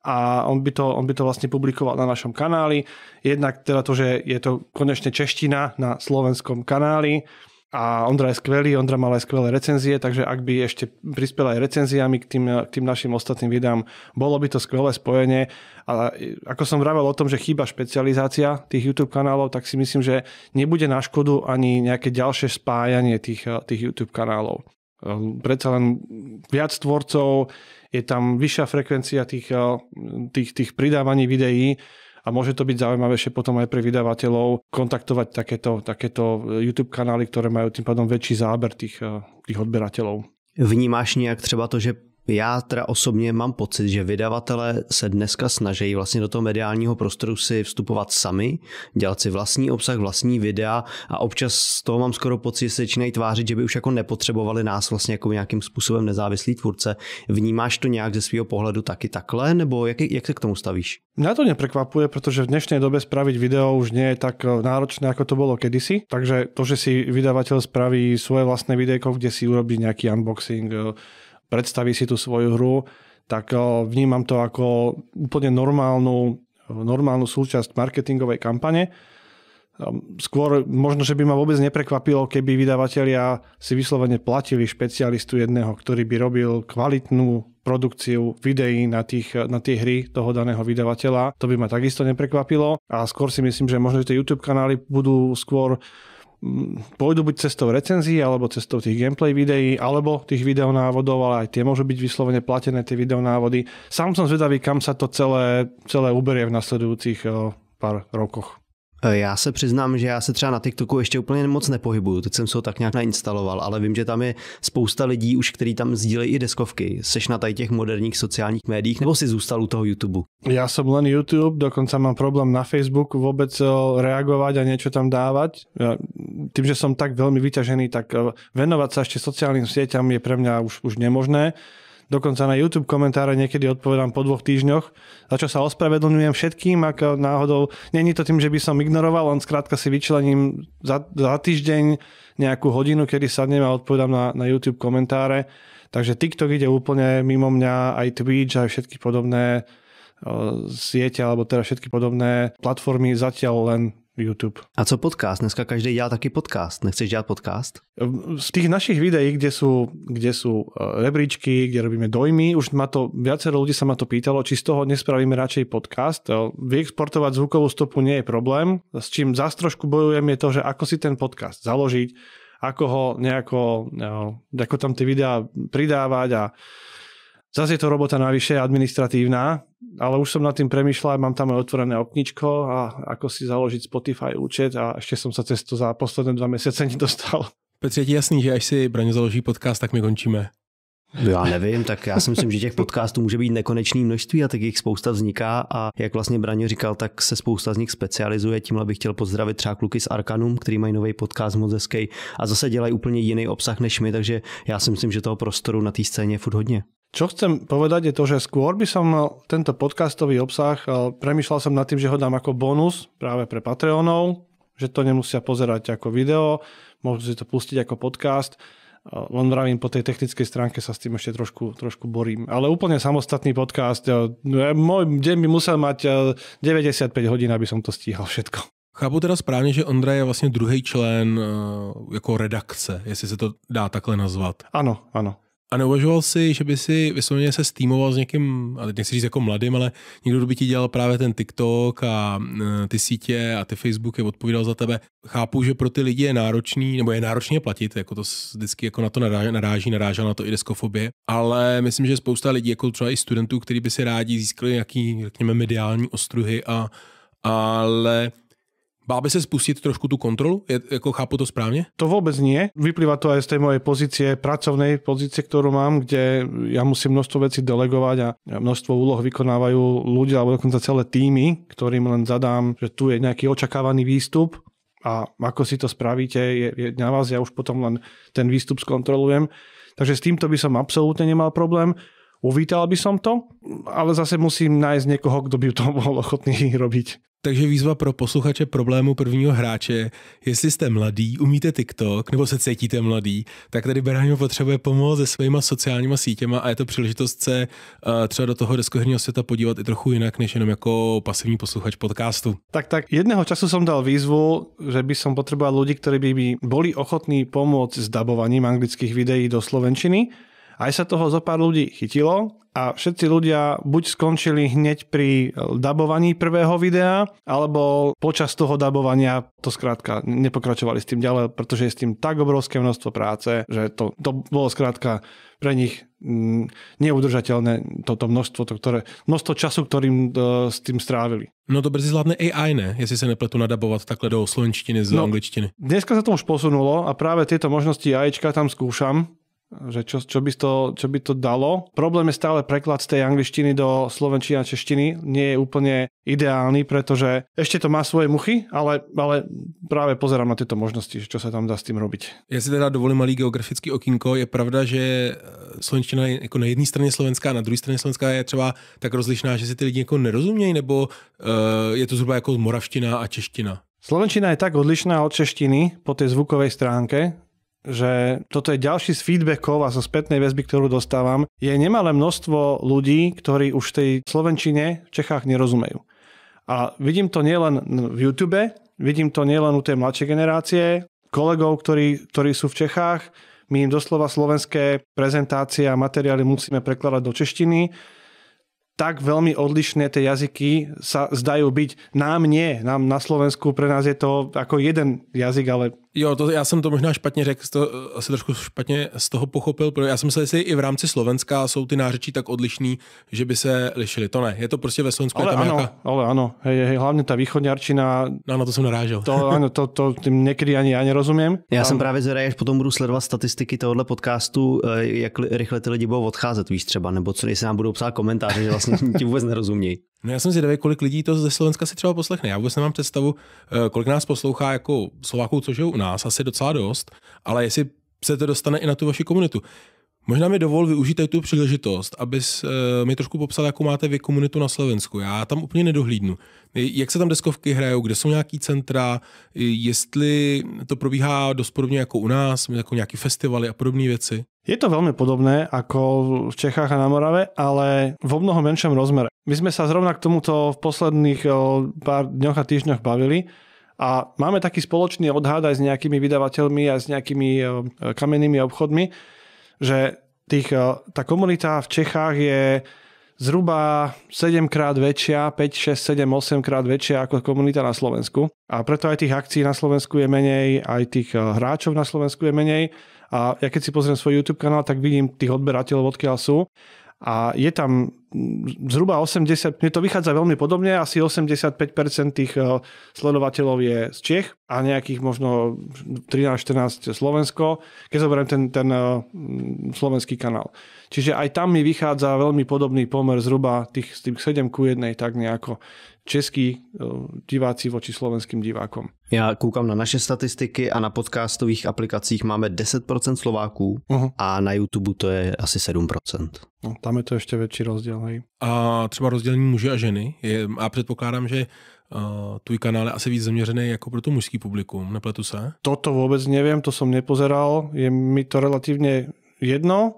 a on by, to, on by to vlastne publikoval na našom kanáli. Jednak teda to, že je to konečne čeština na slovenskom kanáli, a Ondra je skvelý, Ondra mal aj skvelé recenzie, takže ak by ešte prispel aj recenziami k tým, k tým našim ostatným videám, bolo by to skvelé spojenie. A ako som vravel o tom, že chýba špecializácia tých YouTube kanálov, tak si myslím, že nebude na škodu ani nejaké ďalšie spájanie tých, tých YouTube kanálov. Ehm, predsa len viac tvorcov, je tam vyššia frekvencia tých, tých, tých pridávaní videí, a môže to byť zaujímavejšie potom aj pre vydavateľov kontaktovať takéto, takéto e, YouTube kanály, ktoré majú tým pádom väčší záber tých, e, tých odberateľov. Vnímáš nějak třeba to, že Já teda osobně mám pocit, že vydavatele se dneska snaží vlastně do toho mediálního prostoru si vstupovat sami, dělat si vlastní obsah, vlastní videa a občas z toho mám skoro pocit, že se začínají tvářit, že by už jako nepotřebovali nás vlastně jako nějakým způsobem nezávislý tvůrce. Vnímáš to nějak ze svého pohledu taky takhle, nebo jak, jak se k tomu stavíš? Mňa to neprekvapuje, pretože v dnešnej dobe spraviť video už nie je tak e, náročné, ako to bolo kedysi. Takže to, že si vydavateľ spraví svoje vlastné videjko, kde si urobí nejaký unboxing, e, predstaví si tú svoju hru, tak eh, vnímam to ako úplne normálnu, eh, normálnu súčasť marketingovej kampane. Ehm, skôr možno, že by ma vôbec neprekvapilo, keby vydavatelia si vyslovene platili špecialistu jedného, ktorý by robil kvalitnú produkciu videí na, tých, na tie hry toho daného vydavateľa. To by ma takisto neprekvapilo. A skôr si myslím, že možno, že tie YouTube kanály budú skôr pôjdu buď cestou recenzií, alebo cestou tých gameplay videí, alebo tých videonávodov, ale aj tie môžu byť vyslovene platené, tie videonávody. Sám som zvedavý, kam sa to celé, celé uberie v nasledujúcich pár rokoch. E, já se přiznám, že já se třeba na TikToku ještě úplně moc nepohybuju, teď jsem se ho tak nějak nainstaloval, ale vím, že tam je spousta lidí už, který tam sdílejí i deskovky. Seš na tady těch moderních sociálních médiích, nebo si zůstal u toho YouTube? Já jsem len YouTube, dokonce mám problém na Facebook vůbec e, reagovat a něco tam dávat. E, tím, že jsem tak velmi vyťažený, tak venovat se ještě sociálním sieťam je pro mě už, už nemožné. Dokonca na YouTube komentáre niekedy odpovedám po dvoch týždňoch, za čo sa ospravedlňujem všetkým, ak náhodou... Není to tým, že by som ignoroval, len skrátka si vyčlením za, za týždeň nejakú hodinu, kedy sadnem a odpovedám na, na YouTube komentáre. Takže TikTok ide úplne mimo mňa, aj Twitch, aj všetky podobné e, siete, alebo teda všetky podobné platformy zatiaľ len YouTube. A co podcast? Dneska každý dělá taky podcast. Nechceš dělat podcast? Z tých našich videí, kde sú, kde sú e, rebríčky, kde robíme dojmy, už ma to, viacero ľudí sa ma to pýtalo, či z toho nespravíme radšej podcast. E, vyexportovať zvukovú stopu nie je problém. S čím zás trošku bojujem je to, že ako si ten podcast založiť, ako ho nejako, e, ako tam tie videá pridávať a Zase je to robota navyše administratívna, ale už som nad tým premyšľal, mám tam aj otvorené okničko a ako si založiť Spotify účet a ešte som sa cez to za posledné dva mesiace nedostal. Petr, je ti jasný, že až si Braňo založí podcast, tak my končíme. Já nevím, tak já si myslím, že těch podcastů může být nekonečné množství a tak jich spousta vzniká a jak vlastně Braňo říkal, tak se spousta z nich specializuje. Tímhle bych chtěl pozdravit třeba kluky z Arkanum, který mají nový podcast moc hezký a zase dělají úplně jiný obsah než my, takže já si myslím, že toho prostoru na té scéně je furt hodně. Čo chcem povedať je to, že skôr by som mal tento podcastový obsah, e, premyšľal som nad tým, že ho dám ako bonus práve pre Patreonov, že to nemusia pozerať ako video, môžu si to pustiť ako podcast. E, len vravím, po tej technickej stránke sa s tým ešte trošku, trošku borím. Ale úplne samostatný podcast. E, môj deň by musel mať 95 hodín, aby som to stíhal všetko. Chápu teda správně, že Ondra je vlastně druhý člen jako redakce, jestli se to dá takhle nazvat. Ano, ano. A neuvažoval si, že by si vysloveně se stýmoval s někým, ale nechci říct jako mladým, ale někdo, kdo by ti dělal právě ten TikTok a e, ty sítě a ty Facebooky, odpovídal za tebe. Chápu, že pro ty lidi je náročný, nebo je náročně platit, jako to vždycky jako na to naráží, narážel na to i deskofobie, ale myslím, že spousta lidí, jako třeba i studentů, kteří by si rádi získali nějaký, řekněme, mediální ostruhy a ale Bál by sa spustiť trošku tú kontrolu? Je, ako chápu to správne? To vôbec nie. Vyplýva to aj z tej mojej pozície, pracovnej pozície, ktorú mám, kde ja musím množstvo vecí delegovať a množstvo úloh vykonávajú ľudia alebo dokonca celé týmy, ktorým len zadám, že tu je nejaký očakávaný výstup a ako si to spravíte, je, je na vás, ja už potom len ten výstup skontrolujem. Takže s týmto by som absolútne nemal problém. Uvítal by som to, ale zase musím nájsť niekoho, kto by to bol ochotný robiť. Takže výzva pro posluchače problému prvního hráče, jestli jste mladý, umíte TikTok nebo se cítíte mladý, tak tady Beráňo potřebuje pomoc se svýma sociálníma sítěma a je to příležitost se uh, třeba do toho deskoherního světa podívat i trochu jinak, než jenom jako pasivní posluchač podcastu. Tak tak, jedného času som dal výzvu, že by som potreboval ľudí, ktorí by, by boli ochotní pomôcť s dabovaním anglických videí do Slovenčiny aj sa toho zo pár ľudí chytilo a všetci ľudia buď skončili hneď pri dabovaní prvého videa, alebo počas toho dabovania to skrátka nepokračovali s tým ďalej, pretože je s tým tak obrovské množstvo práce, že to, to bolo skrátka pre nich mm, neudržateľné toto množstvo, to, ktoré, množstvo času, ktorým uh, s tým strávili. No to brzy zvládne AI, ne? Jestli sa nepletu nadabovať takhle do slovenčtiny z no, angličtiny. Dneska sa to už posunulo a práve tieto možnosti AIčka tam skúšam že čo, čo, by to, čo by to dalo. Problém je stále preklad z tej angličtiny do slovenčiny a češtiny. Nie je úplne ideálny, pretože ešte to má svoje muchy, ale, ale práve pozerám na tieto možnosti, čo sa tam dá s tým robiť. Ja si teda dovolím malý geografický okinko. Je pravda, že e, slovenčina je jako na jedné strane slovenská, na druhé strane slovenská je třeba tak rozlišná, že si ty lidi jako nebo uh, je to zhruba jako moravština a čeština? Slovenčina je tak odlišná od češtiny po tej zvukovej stránke, že toto je ďalší z feedbackov a zo spätnej väzby, ktorú dostávam, je nemalé množstvo ľudí, ktorí už v tej Slovenčine v Čechách nerozumejú. A vidím to nielen v YouTube, vidím to nielen u tej mladšej generácie, kolegov, ktorí, ktorí sú v Čechách, my im doslova slovenské prezentácie a materiály musíme prekladať do češtiny, tak veľmi odlišné tie jazyky sa zdajú byť. Nám nie, nám na Slovensku, pre nás je to ako jeden jazyk, ale Jo, to, já jsem to možná špatně řekl, to, asi trošku špatně z toho pochopil, protože já jsem myslel, jestli i v rámci Slovenska jsou ty nářečí tak odlišný, že by se lišili. To ne, je to prostě ve Slovensku. Ale je tam ano, nějaká... ale Ano, hej, hej, ta východní arčina. No, na to jsem narážel. To, ano, to, to tím někdy ani já nerozumím. Já jsem právě zvedavý, až potom budu sledovat statistiky tohohle podcastu, eh, jak rychle ty lidi budou odcházet, víš třeba, nebo co, jestli nám budou psát komentáře, že vlastně ti vůbec nerozumějí. No já jsem zvědavý, kolik lidí to ze Slovenska si třeba poslechne. Já vůbec nemám představu, eh, kolik nás poslouchá jako Slováků, což je u nás asi docela dost, ale jestli se to dostane i na tu vaši komunitu. Možná mi dovol využít tu příležitost, abys eh, mi trošku popsal, jakou máte vy komunitu na Slovensku. Já tam úplně nedohlídnu. Jak se tam deskovky hrajou, kde jsou nějaký centra, jestli to probíhá dost podobně jako u nás, jako nějaký festivaly a podobné věci? Je to veľmi podobné ako v Čechách a na Morave, ale vo mnoho menšom rozmere. My sme sa zrovna k tomuto v posledných pár dňoch a týždňoch bavili a máme taký spoločný odhad aj s nejakými vydavateľmi a s nejakými kamennými obchodmi, že tých, e, tá komunita v Čechách je zhruba 7 krát väčšia, 5, 6, 7, 8 krát väčšia ako komunita na Slovensku. A preto aj tých akcií na Slovensku je menej, aj tých e, hráčov na Slovensku je menej. A ja keď si pozriem svoj YouTube kanál, tak vidím tých odberateľov, odkiaľ sú a je tam zhruba 80, mne to vychádza veľmi podobne, asi 85% tých eh, sledovateľov je z Čech a nejakých možno 13-14 Slovensko, keď zoberiem ten, ten eh, slovenský kanál. Čiže aj tam mi vychádza veľmi podobný pomer zhruba tých, tých 7 ku 1, tak nejako český eh, diváci voči slovenským divákom. Já koukám na naše statistiky a na podcastových aplikacích máme 10% Slováků uh-huh. a na YouTube to je asi 7%. No, tam je to ještě větší rozdiel. Hej. A třeba rozdělení muže a ženy. Je, a předpokládám, že Uh, tvůj kanál je asi víc zaměřený jako pro to mužský publikum, nepletu se? Toto vůbec nevím, to jsem nepozeral, je mi to relativně jedno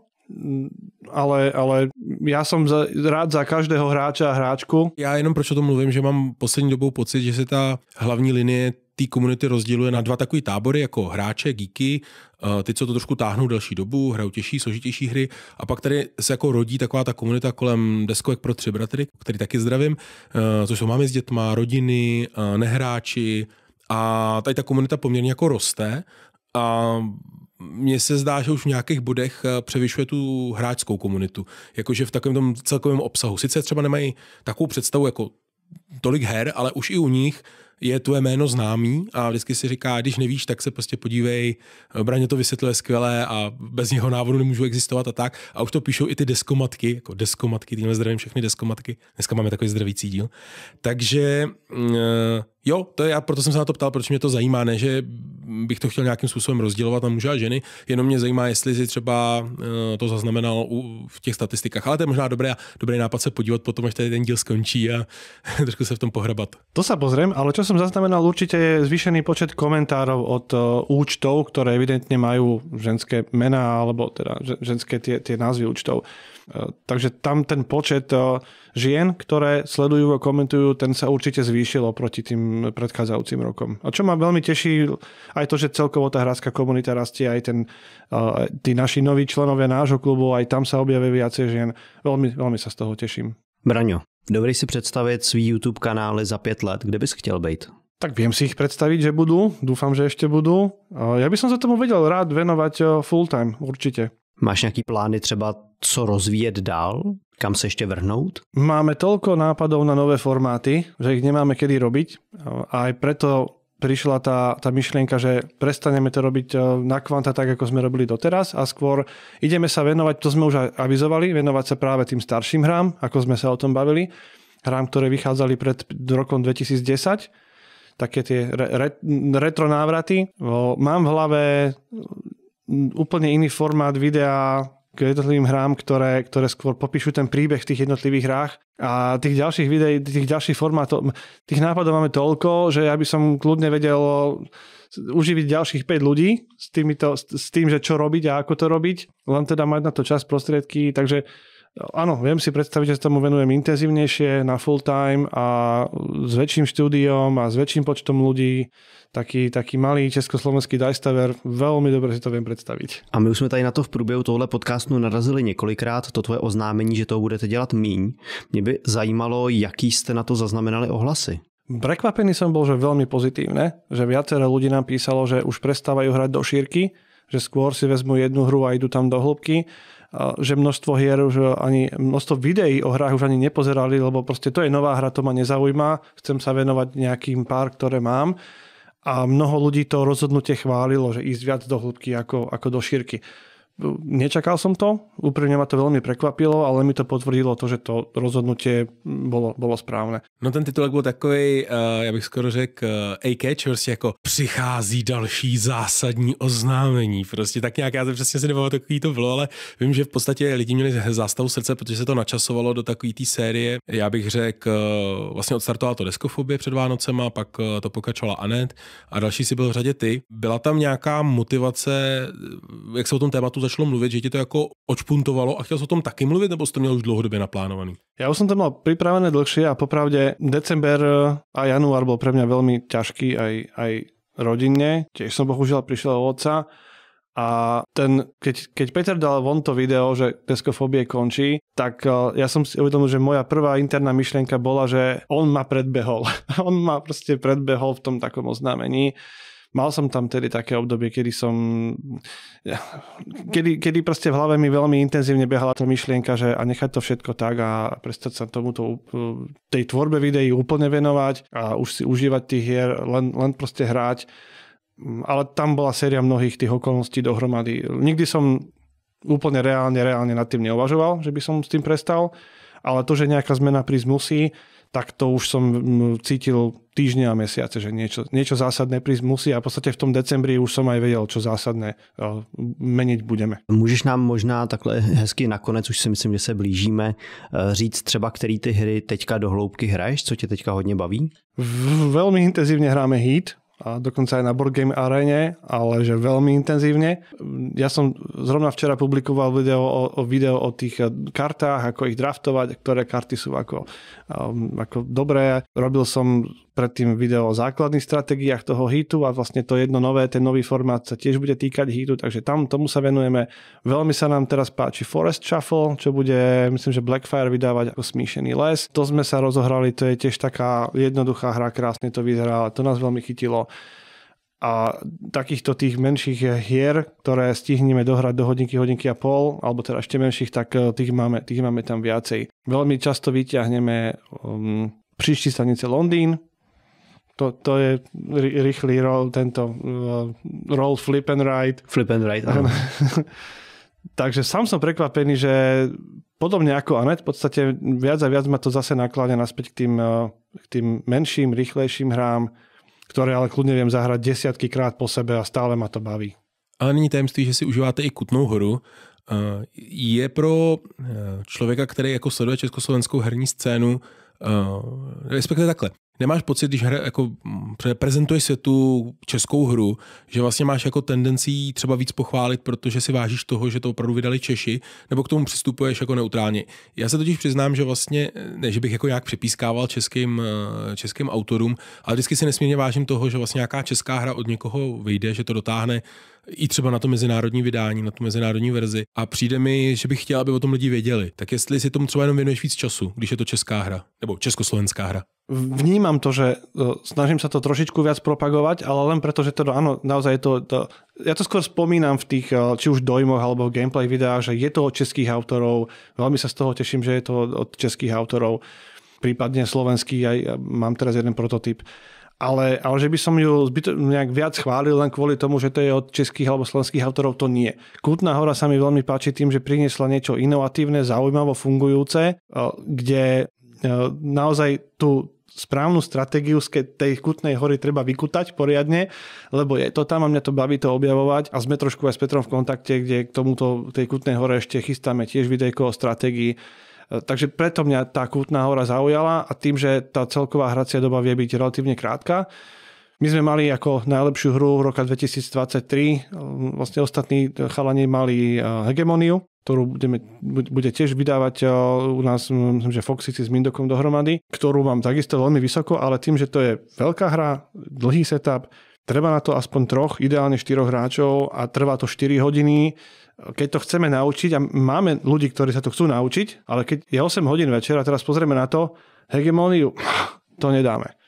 ale, ale já jsem za, rád za každého hráče a hráčku. Já jenom proč o tom mluvím, že mám poslední dobou pocit, že se ta hlavní linie té komunity rozděluje na dva takové tábory, jako hráče, geeky, eh, ty, co to trošku táhnou delší dobu, hrajou těžší, složitější hry a pak tady se jako rodí taková ta komunita kolem deskovek pro tři bratry, který taky zdravím, eh, což jsou máme s dětma, rodiny, eh, nehráči a tady ta komunita poměrně jako roste a mně se zdá, že už v nějakých bodech eh, převyšuje tu hráčskou komunitu. Jakože v takovém tom celkovém obsahu. Sice třeba nemají takovou představu jako tolik her, ale už i u nich je tvoje jméno známý a vždycky si říká, když nevíš, tak se prostě podívej, Braně to vysvětluje skvěle a bez jeho návodu nemůžu existovat a tak. A už to píšou i ty deskomatky, jako deskomatky, týmhle zdravím všechny deskomatky. Dneska máme takový zdravící díl. Takže mm, eh, jo, to je, já proto jsem se na to ptal, proč mě to zajímá, ne, že bych to chtěl nějakým způsobem rozdělovat na muže a ženy, jenom mě zajímá, jestli si třeba eh, to zaznamenal v těch statistikách, ale to je možná dobré, dobrý nápad se podívat potom, až tady ten díl skončí a trošku se v tom pohrabat. To se pozrím, ale čo som zaznamenal, určite je zvýšený počet komentárov od e, účtov, ktoré evidentne majú ženské mená alebo teda ženské tie, tie názvy účtov. E, takže tam ten počet e, žien, ktoré sledujú a komentujú, ten sa určite zvýšil oproti tým predchádzajúcim rokom. A čo ma veľmi teší, aj to, že celkovo tá hrácká komunita rastie, aj ten, tí naši noví členovia nášho klubu, aj tam sa objavia viacej žien. Veľmi, veľmi sa z toho teším. Braňo, Dovedeš si predstaviť svý YouTube kanály za 5 let, kde bys chtěl být? Tak viem si ich predstaviť, že budú. Dúfam, že ešte budú. Ja by som sa tomu vedel rád venovať e, full time, určite. Máš nejaký plány třeba, co rozvíjet dál? Kam sa ešte vrhnúť? Máme toľko nápadov na nové formáty, že ich nemáme kedy robiť. Aj preto prišla tá, tá myšlienka, že prestaneme to robiť e, na kvanta tak, ako sme robili doteraz a skôr ideme sa venovať, to sme už avizovali, venovať sa práve tým starším hrám, ako sme sa o tom bavili, hrám, ktoré vychádzali pred rokom 2010, také tie re, retro návraty. Mám v hlave úplne iný formát videa k jednotlivým hrám, ktoré, ktoré skôr popíšu ten príbeh v tých jednotlivých hrách. A tých ďalších videí, tých ďalších formátov, tých nápadov máme toľko, že ja by som kľudne vedel uživiť ďalších 5 ľudí s, týmito, s tým, že čo robiť a ako to robiť, len teda mať na to čas, prostriedky, takže Áno, viem si predstaviť, že sa tomu venujem intenzívnejšie na full time a s väčším štúdiom a s väčším počtom ľudí. Taký, taký malý československý dajstaver, veľmi dobre si to viem predstaviť. A my už sme tady na to v průběhu tohle podcastu narazili několikrát, to tvoje oznámení, že to budete dělat míň. Mě by zajímalo, jaký ste na to zaznamenali ohlasy. Prekvapený som bol, že veľmi pozitívne, že viacero ľudí nám písalo, že už prestávajú hrať do šírky, že skôr si vezmu jednu hru a idú tam do hĺbky že množstvo hier už ani množstvo videí o hrách už ani nepozerali, lebo proste to je nová hra, to ma nezaujíma, chcem sa venovať nejakým pár, ktoré mám. A mnoho ľudí to rozhodnutie chválilo, že ísť viac do hĺbky ako, ako do šírky. Nečakal som to, úprimne ma to veľmi prekvapilo, ale mi to potvrdilo to, že to rozhodnutie bolo, bolo správne. No ten titulek byl takový, uh, eh, já bych skoro řekl, uh, eh, A-catch, prostě jako přichází další zásadní oznámení. Prostě tak nějak, já to přesně si nepamatuju, takový to bylo, ale vím, že v podstatě lidi měli zástavu srdce, protože se to načasovalo do takové té série. Já bych řekl, uh, vlastně odstartovala to deskofobie před Vánocema, pak uh, to pokračovala Anet a další si byl v řadě ty. Byla tam nějaká motivace, jak sa o tom tématu začalo mluvit, že ti to jako očpuntovalo a chtěl jsi o tom taky mluvit, nebo jsi to měl už dlouhodobě naplánovaný? Ja už som to mal pripravené dlhšie a popravde december a január bol pre mňa veľmi ťažký aj, aj rodinne. Tiež som bohužiaľ přišel o otca a ten, keď, keď Peter dal von to video, že deskofobie končí, tak eh, ja som si uvedomil, že moja prvá interná myšlienka bola, že on ma predbehol. on ma proste predbehol v tom takom oznámení mal som tam tedy také obdobie, kedy som... Kedy, kedy proste v hlave mi veľmi intenzívne behala tá myšlienka, že a nechať to všetko tak a prestať sa tomuto, tej tvorbe videí úplne venovať a už si užívať tých hier, len, len proste hrať. Ale tam bola séria mnohých tých okolností dohromady. Nikdy som úplne reálne, reálne nad tým neuvažoval, že by som s tým prestal, ale to, že nejaká zmena prísť musí, tak to už som cítil týždne a mesiace, že niečo, niečo zásadné prísť musí a v podstate v tom decembri už som aj vedel, čo zásadné e, meniť budeme. Môžeš nám možná takhle hezky nakonec, už si myslím, že se blížíme, e, říct třeba, který ty hry teďka do hloubky hraješ, co tě teďka hodně baví? V, veľmi intenzívne hráme Heat, a dokonca aj na Board Game Arene, ale že veľmi intenzívne. Ja som zrovna včera publikoval video o, o video o tých eh, kartách, ako ich draftovať, ktoré karty sú ako, eh, ako dobré. Robil som predtým video o základných stratégiách toho hitu a vlastne to jedno nové, ten nový formát sa tiež bude týkať hitu, takže tam tomu sa venujeme. Veľmi sa nám teraz páči Forest Shuffle, čo bude, myslím, že Blackfire vydávať ako smíšený les. To sme sa rozohrali, to je tiež taká jednoduchá hra, krásne to vyzerá, to nás veľmi chytilo a takýchto tých menších hier, ktoré stihneme dohrať do hodinky, hodinky a pol, alebo teda ešte menších, tak eh, tých máme, tých máme tam viacej. Veľmi často vyťahneme um, ehm, príští stanice Londýn, to, to je rýchly roll, tento uh, roll flip and ride. Flip and ride, áno. Takže sám som prekvapený, že podobne ako Anet, v podstate viac a viac ma to zase nakláňa naspäť k tým, uh, k tým menším, rýchlejším hrám, ktoré ale kľudne viem zahrať desiatky krát po sebe a stále ma to baví. Ale není tajemství, že si užíváte i kutnou horu. Uh, je pro uh, člověka, který jako sleduje československou herní scénu, respektive takhle, Nemáš pocit, když hra, jako prezentuješ se tu českou hru, že vlastně máš jako tendenci třeba víc pochválit, protože si vážíš toho, že to opravdu vydali Češi, nebo k tomu přistupuješ jako neutrálně. Já se totiž přiznám, že vlastně, ne, že bych jako nějak připískával českým, eh, českým autorům, ale vždycky si nesmírně vážím toho, že vlastně nějaká česká hra od někoho vyjde, že to dotáhne i třeba na to mezinárodní vydání, na tu mezinárodní verzi. A přijde mi, že bych chtěl, aby o tom lidi věděli. Tak jestli si tomu třeba jenom věnuješ víc času, když je to česká hra, nebo československá hra. Vnímam to, že e, snažím sa to trošičku viac propagovať, ale len preto, že teda áno, naozaj je to, to, ja to skôr spomínam v tých e, či už dojmoch alebo gameplay videách, že je to od českých autorov, veľmi sa z toho teším, že je to od českých autorov, prípadne slovenský, aj e, mám teraz jeden prototyp ale, ale že by som ju zbyto, nejak viac chválil len kvôli tomu, že to je od českých alebo slovenských autorov, to nie. Kutná hora sa mi veľmi páči tým, že priniesla niečo inovatívne, zaujímavo fungujúce, e, kde e, naozaj tú správnu stratégiu z tej kutnej hory treba vykutať poriadne, lebo je to tam a mňa to baví to objavovať a sme trošku aj s Petrom v kontakte, kde k tomuto tej kutnej hore ešte chystáme tiež videjko o stratégii Takže preto mňa tá kútna hora zaujala a tým, že tá celková hracia doba vie byť relatívne krátka, my sme mali ako najlepšiu hru v roka 2023, vlastne ostatní chalani mali e, hegemoniu, ktorú budeme, bude tiež vydávať e, u nás, myslím, že Foxici s Mindokom dohromady, ktorú mám takisto veľmi vysoko, ale tým, že to je veľká hra, dlhý setup, treba na to aspoň troch, ideálne štyroch hráčov a trvá to 4 hodiny, keď to chceme naučiť, a máme ľudí, ktorí sa to chcú naučiť, ale keď je 8 hodín večer a teraz pozrieme na to, hegemóniu, to nedáme.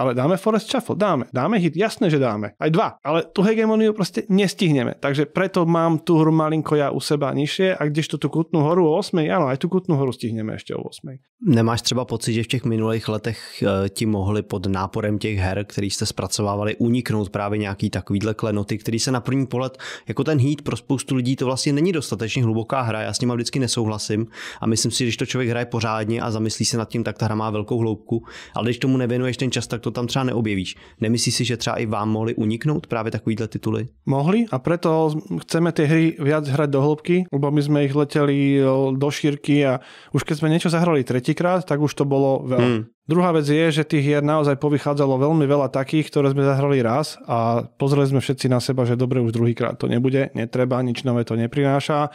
Ale dáme Forest Shuffle? Dáme. Dáme hit? Jasné, že dáme. Aj dva. Ale tú hegemoniu proste nestihneme. Takže preto mám tú hru malinko ja u seba nižšie a kdežto tu kutnú horu o 8, áno, aj tu kutnú horu stihneme ešte o 8. Nemáš třeba pocit, že v těch minulých letech eh, ti mohli pod náporem těch her, který jste zpracovávali, uniknout právě nějaký takovýhle klenoty, který se na první pohled, jako ten hit pro spoustu lidí to vlastně není dostatečně hluboká hra, já s ním vždycky nesouhlasím a myslím si, když to člověk hraje pořádně a zamyslí se nad tím, tak ta hra má velkou hloubku, ale když tomu nevěnuješ ten čas, tak to to tam třeba neobjevíš. Nemyslíš si, že třeba i vám mohli uniknúť práve takovýhle tituly? Mohli a preto chceme tie hry viac hrať do hĺbky, lebo my sme ich leteli e, do šírky a už keď sme niečo zahrali tretíkrát, tak už to bolo veľa. Hmm. Druhá vec je, že tých hier naozaj povychádzalo veľmi veľa takých, ktoré sme zahrali raz a pozreli sme všetci na seba, že dobre už druhýkrát to nebude, netreba, nič nové to neprináša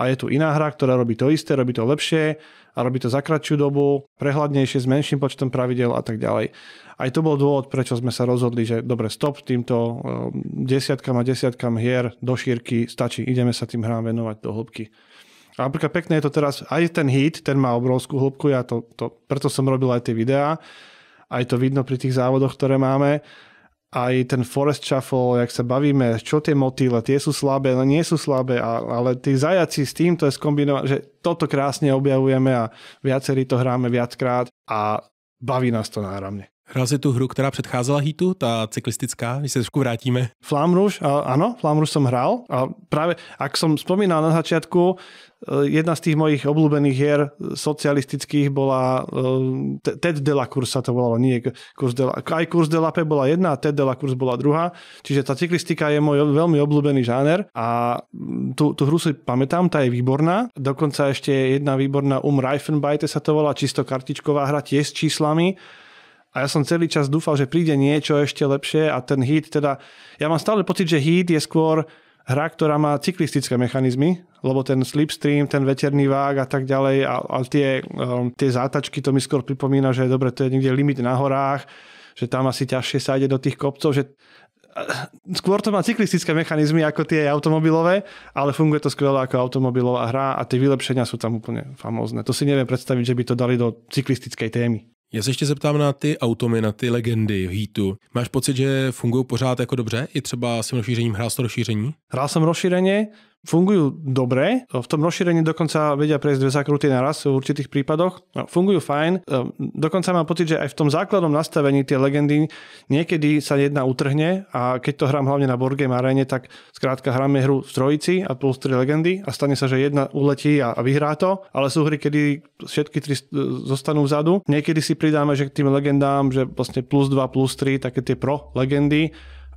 a je tu iná hra, ktorá robí to isté, robí to lepšie a robí to za kratšiu dobu, prehľadnejšie s menším počtom pravidel a tak ďalej. Aj to bol dôvod, prečo sme sa rozhodli, že dobre, stop týmto ehm, desiatkam a desiatkam hier do šírky, stačí, ideme sa tým hrám venovať do hĺbky. A napríklad pekné je to teraz, aj ten hit, ten má obrovskú hĺbku, ja to, to, preto som robil aj tie videá, aj to vidno pri tých závodoch, ktoré máme, aj ten forest shuffle, jak sa bavíme, čo tie motýle, tie sú slabé, ale no nie sú slabé, ale tí zajaci s týmto je skombinované, že toto krásne objavujeme a viacerí to hráme viackrát a baví nás to náramne. Hrál si tu hru, která předcházela hitu, ta cyklistická, my se trošku vrátíme. Flám Rouge, áno, Flám Rouge som hral a práve, ak som spomínal na začiatku, eh, jedna z tých mojich obľúbených hier eh, socialistických bola eh, Ted de la Cours sa to volalo, nie Kurs de la, aj Kurs de la P bola jedna a Ted de la Cours bola druhá, čiže tá cyklistika je môj veľmi obľúbený žáner a mm, tú, tú hru si pamätám, tá je výborná, dokonca ešte jedna výborná Um Reifenbeite sa to volá, čisto kartičková hra tiež s číslami a ja som celý čas dúfal, že príde niečo ešte lepšie a ten hit teda... Ja mám stále pocit, že hit je skôr hra, ktorá má cyklistické mechanizmy, lebo ten slipstream, ten veterný vág a tak ďalej a, a tie, um, tie zátačky, to mi skôr pripomína, že dobre, to je niekde limit na horách, že tam asi ťažšie sa ide do tých kopcov, že skôr to má cyklistické mechanizmy ako tie automobilové, ale funguje to skvelo ako automobilová hra a tie vylepšenia sú tam úplne famózne. To si neviem predstaviť, že by to dali do cyklistickej témy. Já se ještě zeptám na ty automy, na ty legendy v Heatu. Máš pocit, že fungují pořád jako dobře? I třeba s tím rozšířením hrál jsi to rozšíření? Hrál jsem rozšíření fungujú dobre. V tom rozšírení dokonca vedia prejsť dve zakruty naraz v určitých prípadoch. No, fungujú fajn. Ehm, dokonca mám pocit, že aj v tom základnom nastavení tie legendy niekedy sa jedna utrhne a keď to hrám hlavne na board Maréne, tak skrátka hráme hru v trojici a plus tri legendy a stane sa, že jedna uletí a vyhrá to, ale sú hry, kedy všetky tri e, zostanú vzadu. Niekedy si pridáme, že k tým legendám, že vlastne plus 2, plus 3, také tie pro legendy,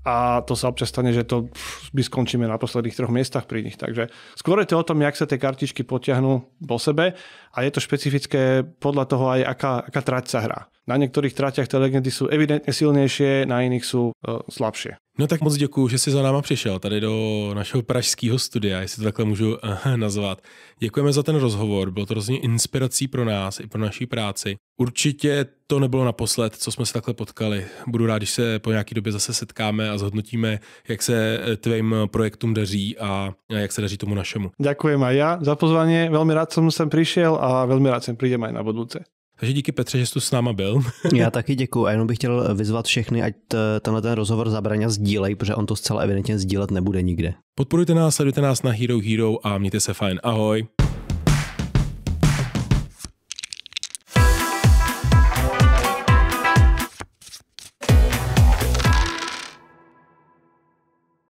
a to sa občas stane, že to by skončíme na posledných troch miestach pri nich. Takže skôr je to o tom, jak sa tie kartičky potiahnú po sebe a je to špecifické podľa toho aj, aká, aká trať sa hrá. Na niektorých traťach tie legendy sú evidentne silnejšie, na iných sú e, slabšie. No tak moc děkuji, že jsi za náma přišel tady do našeho pražského studia, jestli to takhle můžu eh, nazvat. Děkujeme za ten rozhovor, bylo to rozhodně inspirací pro nás i pro naší práci. Určitě to nebylo naposled, co jsme se takhle potkali. Budu rád, když se po nějaké době zase setkáme a zhodnotíme, jak se eh, tvým projektům daří a jak se daří tomu našemu. Děkujeme a já za pozvání. Velmi rád jsem sem přišel a velmi rád sem prídem na budúce. Takže díky Petře, že jsi tu s náma byl. Já taky děkuji a jenom bych chtěl vyzvat všechny, ať eh, tenhle ten rozhovor zabraně sdílej, protože on to zcela evidentně sdílet nebude nikde. Podporujte nás, sledujte nás na Hero Hero a mějte se fajn. Ahoj!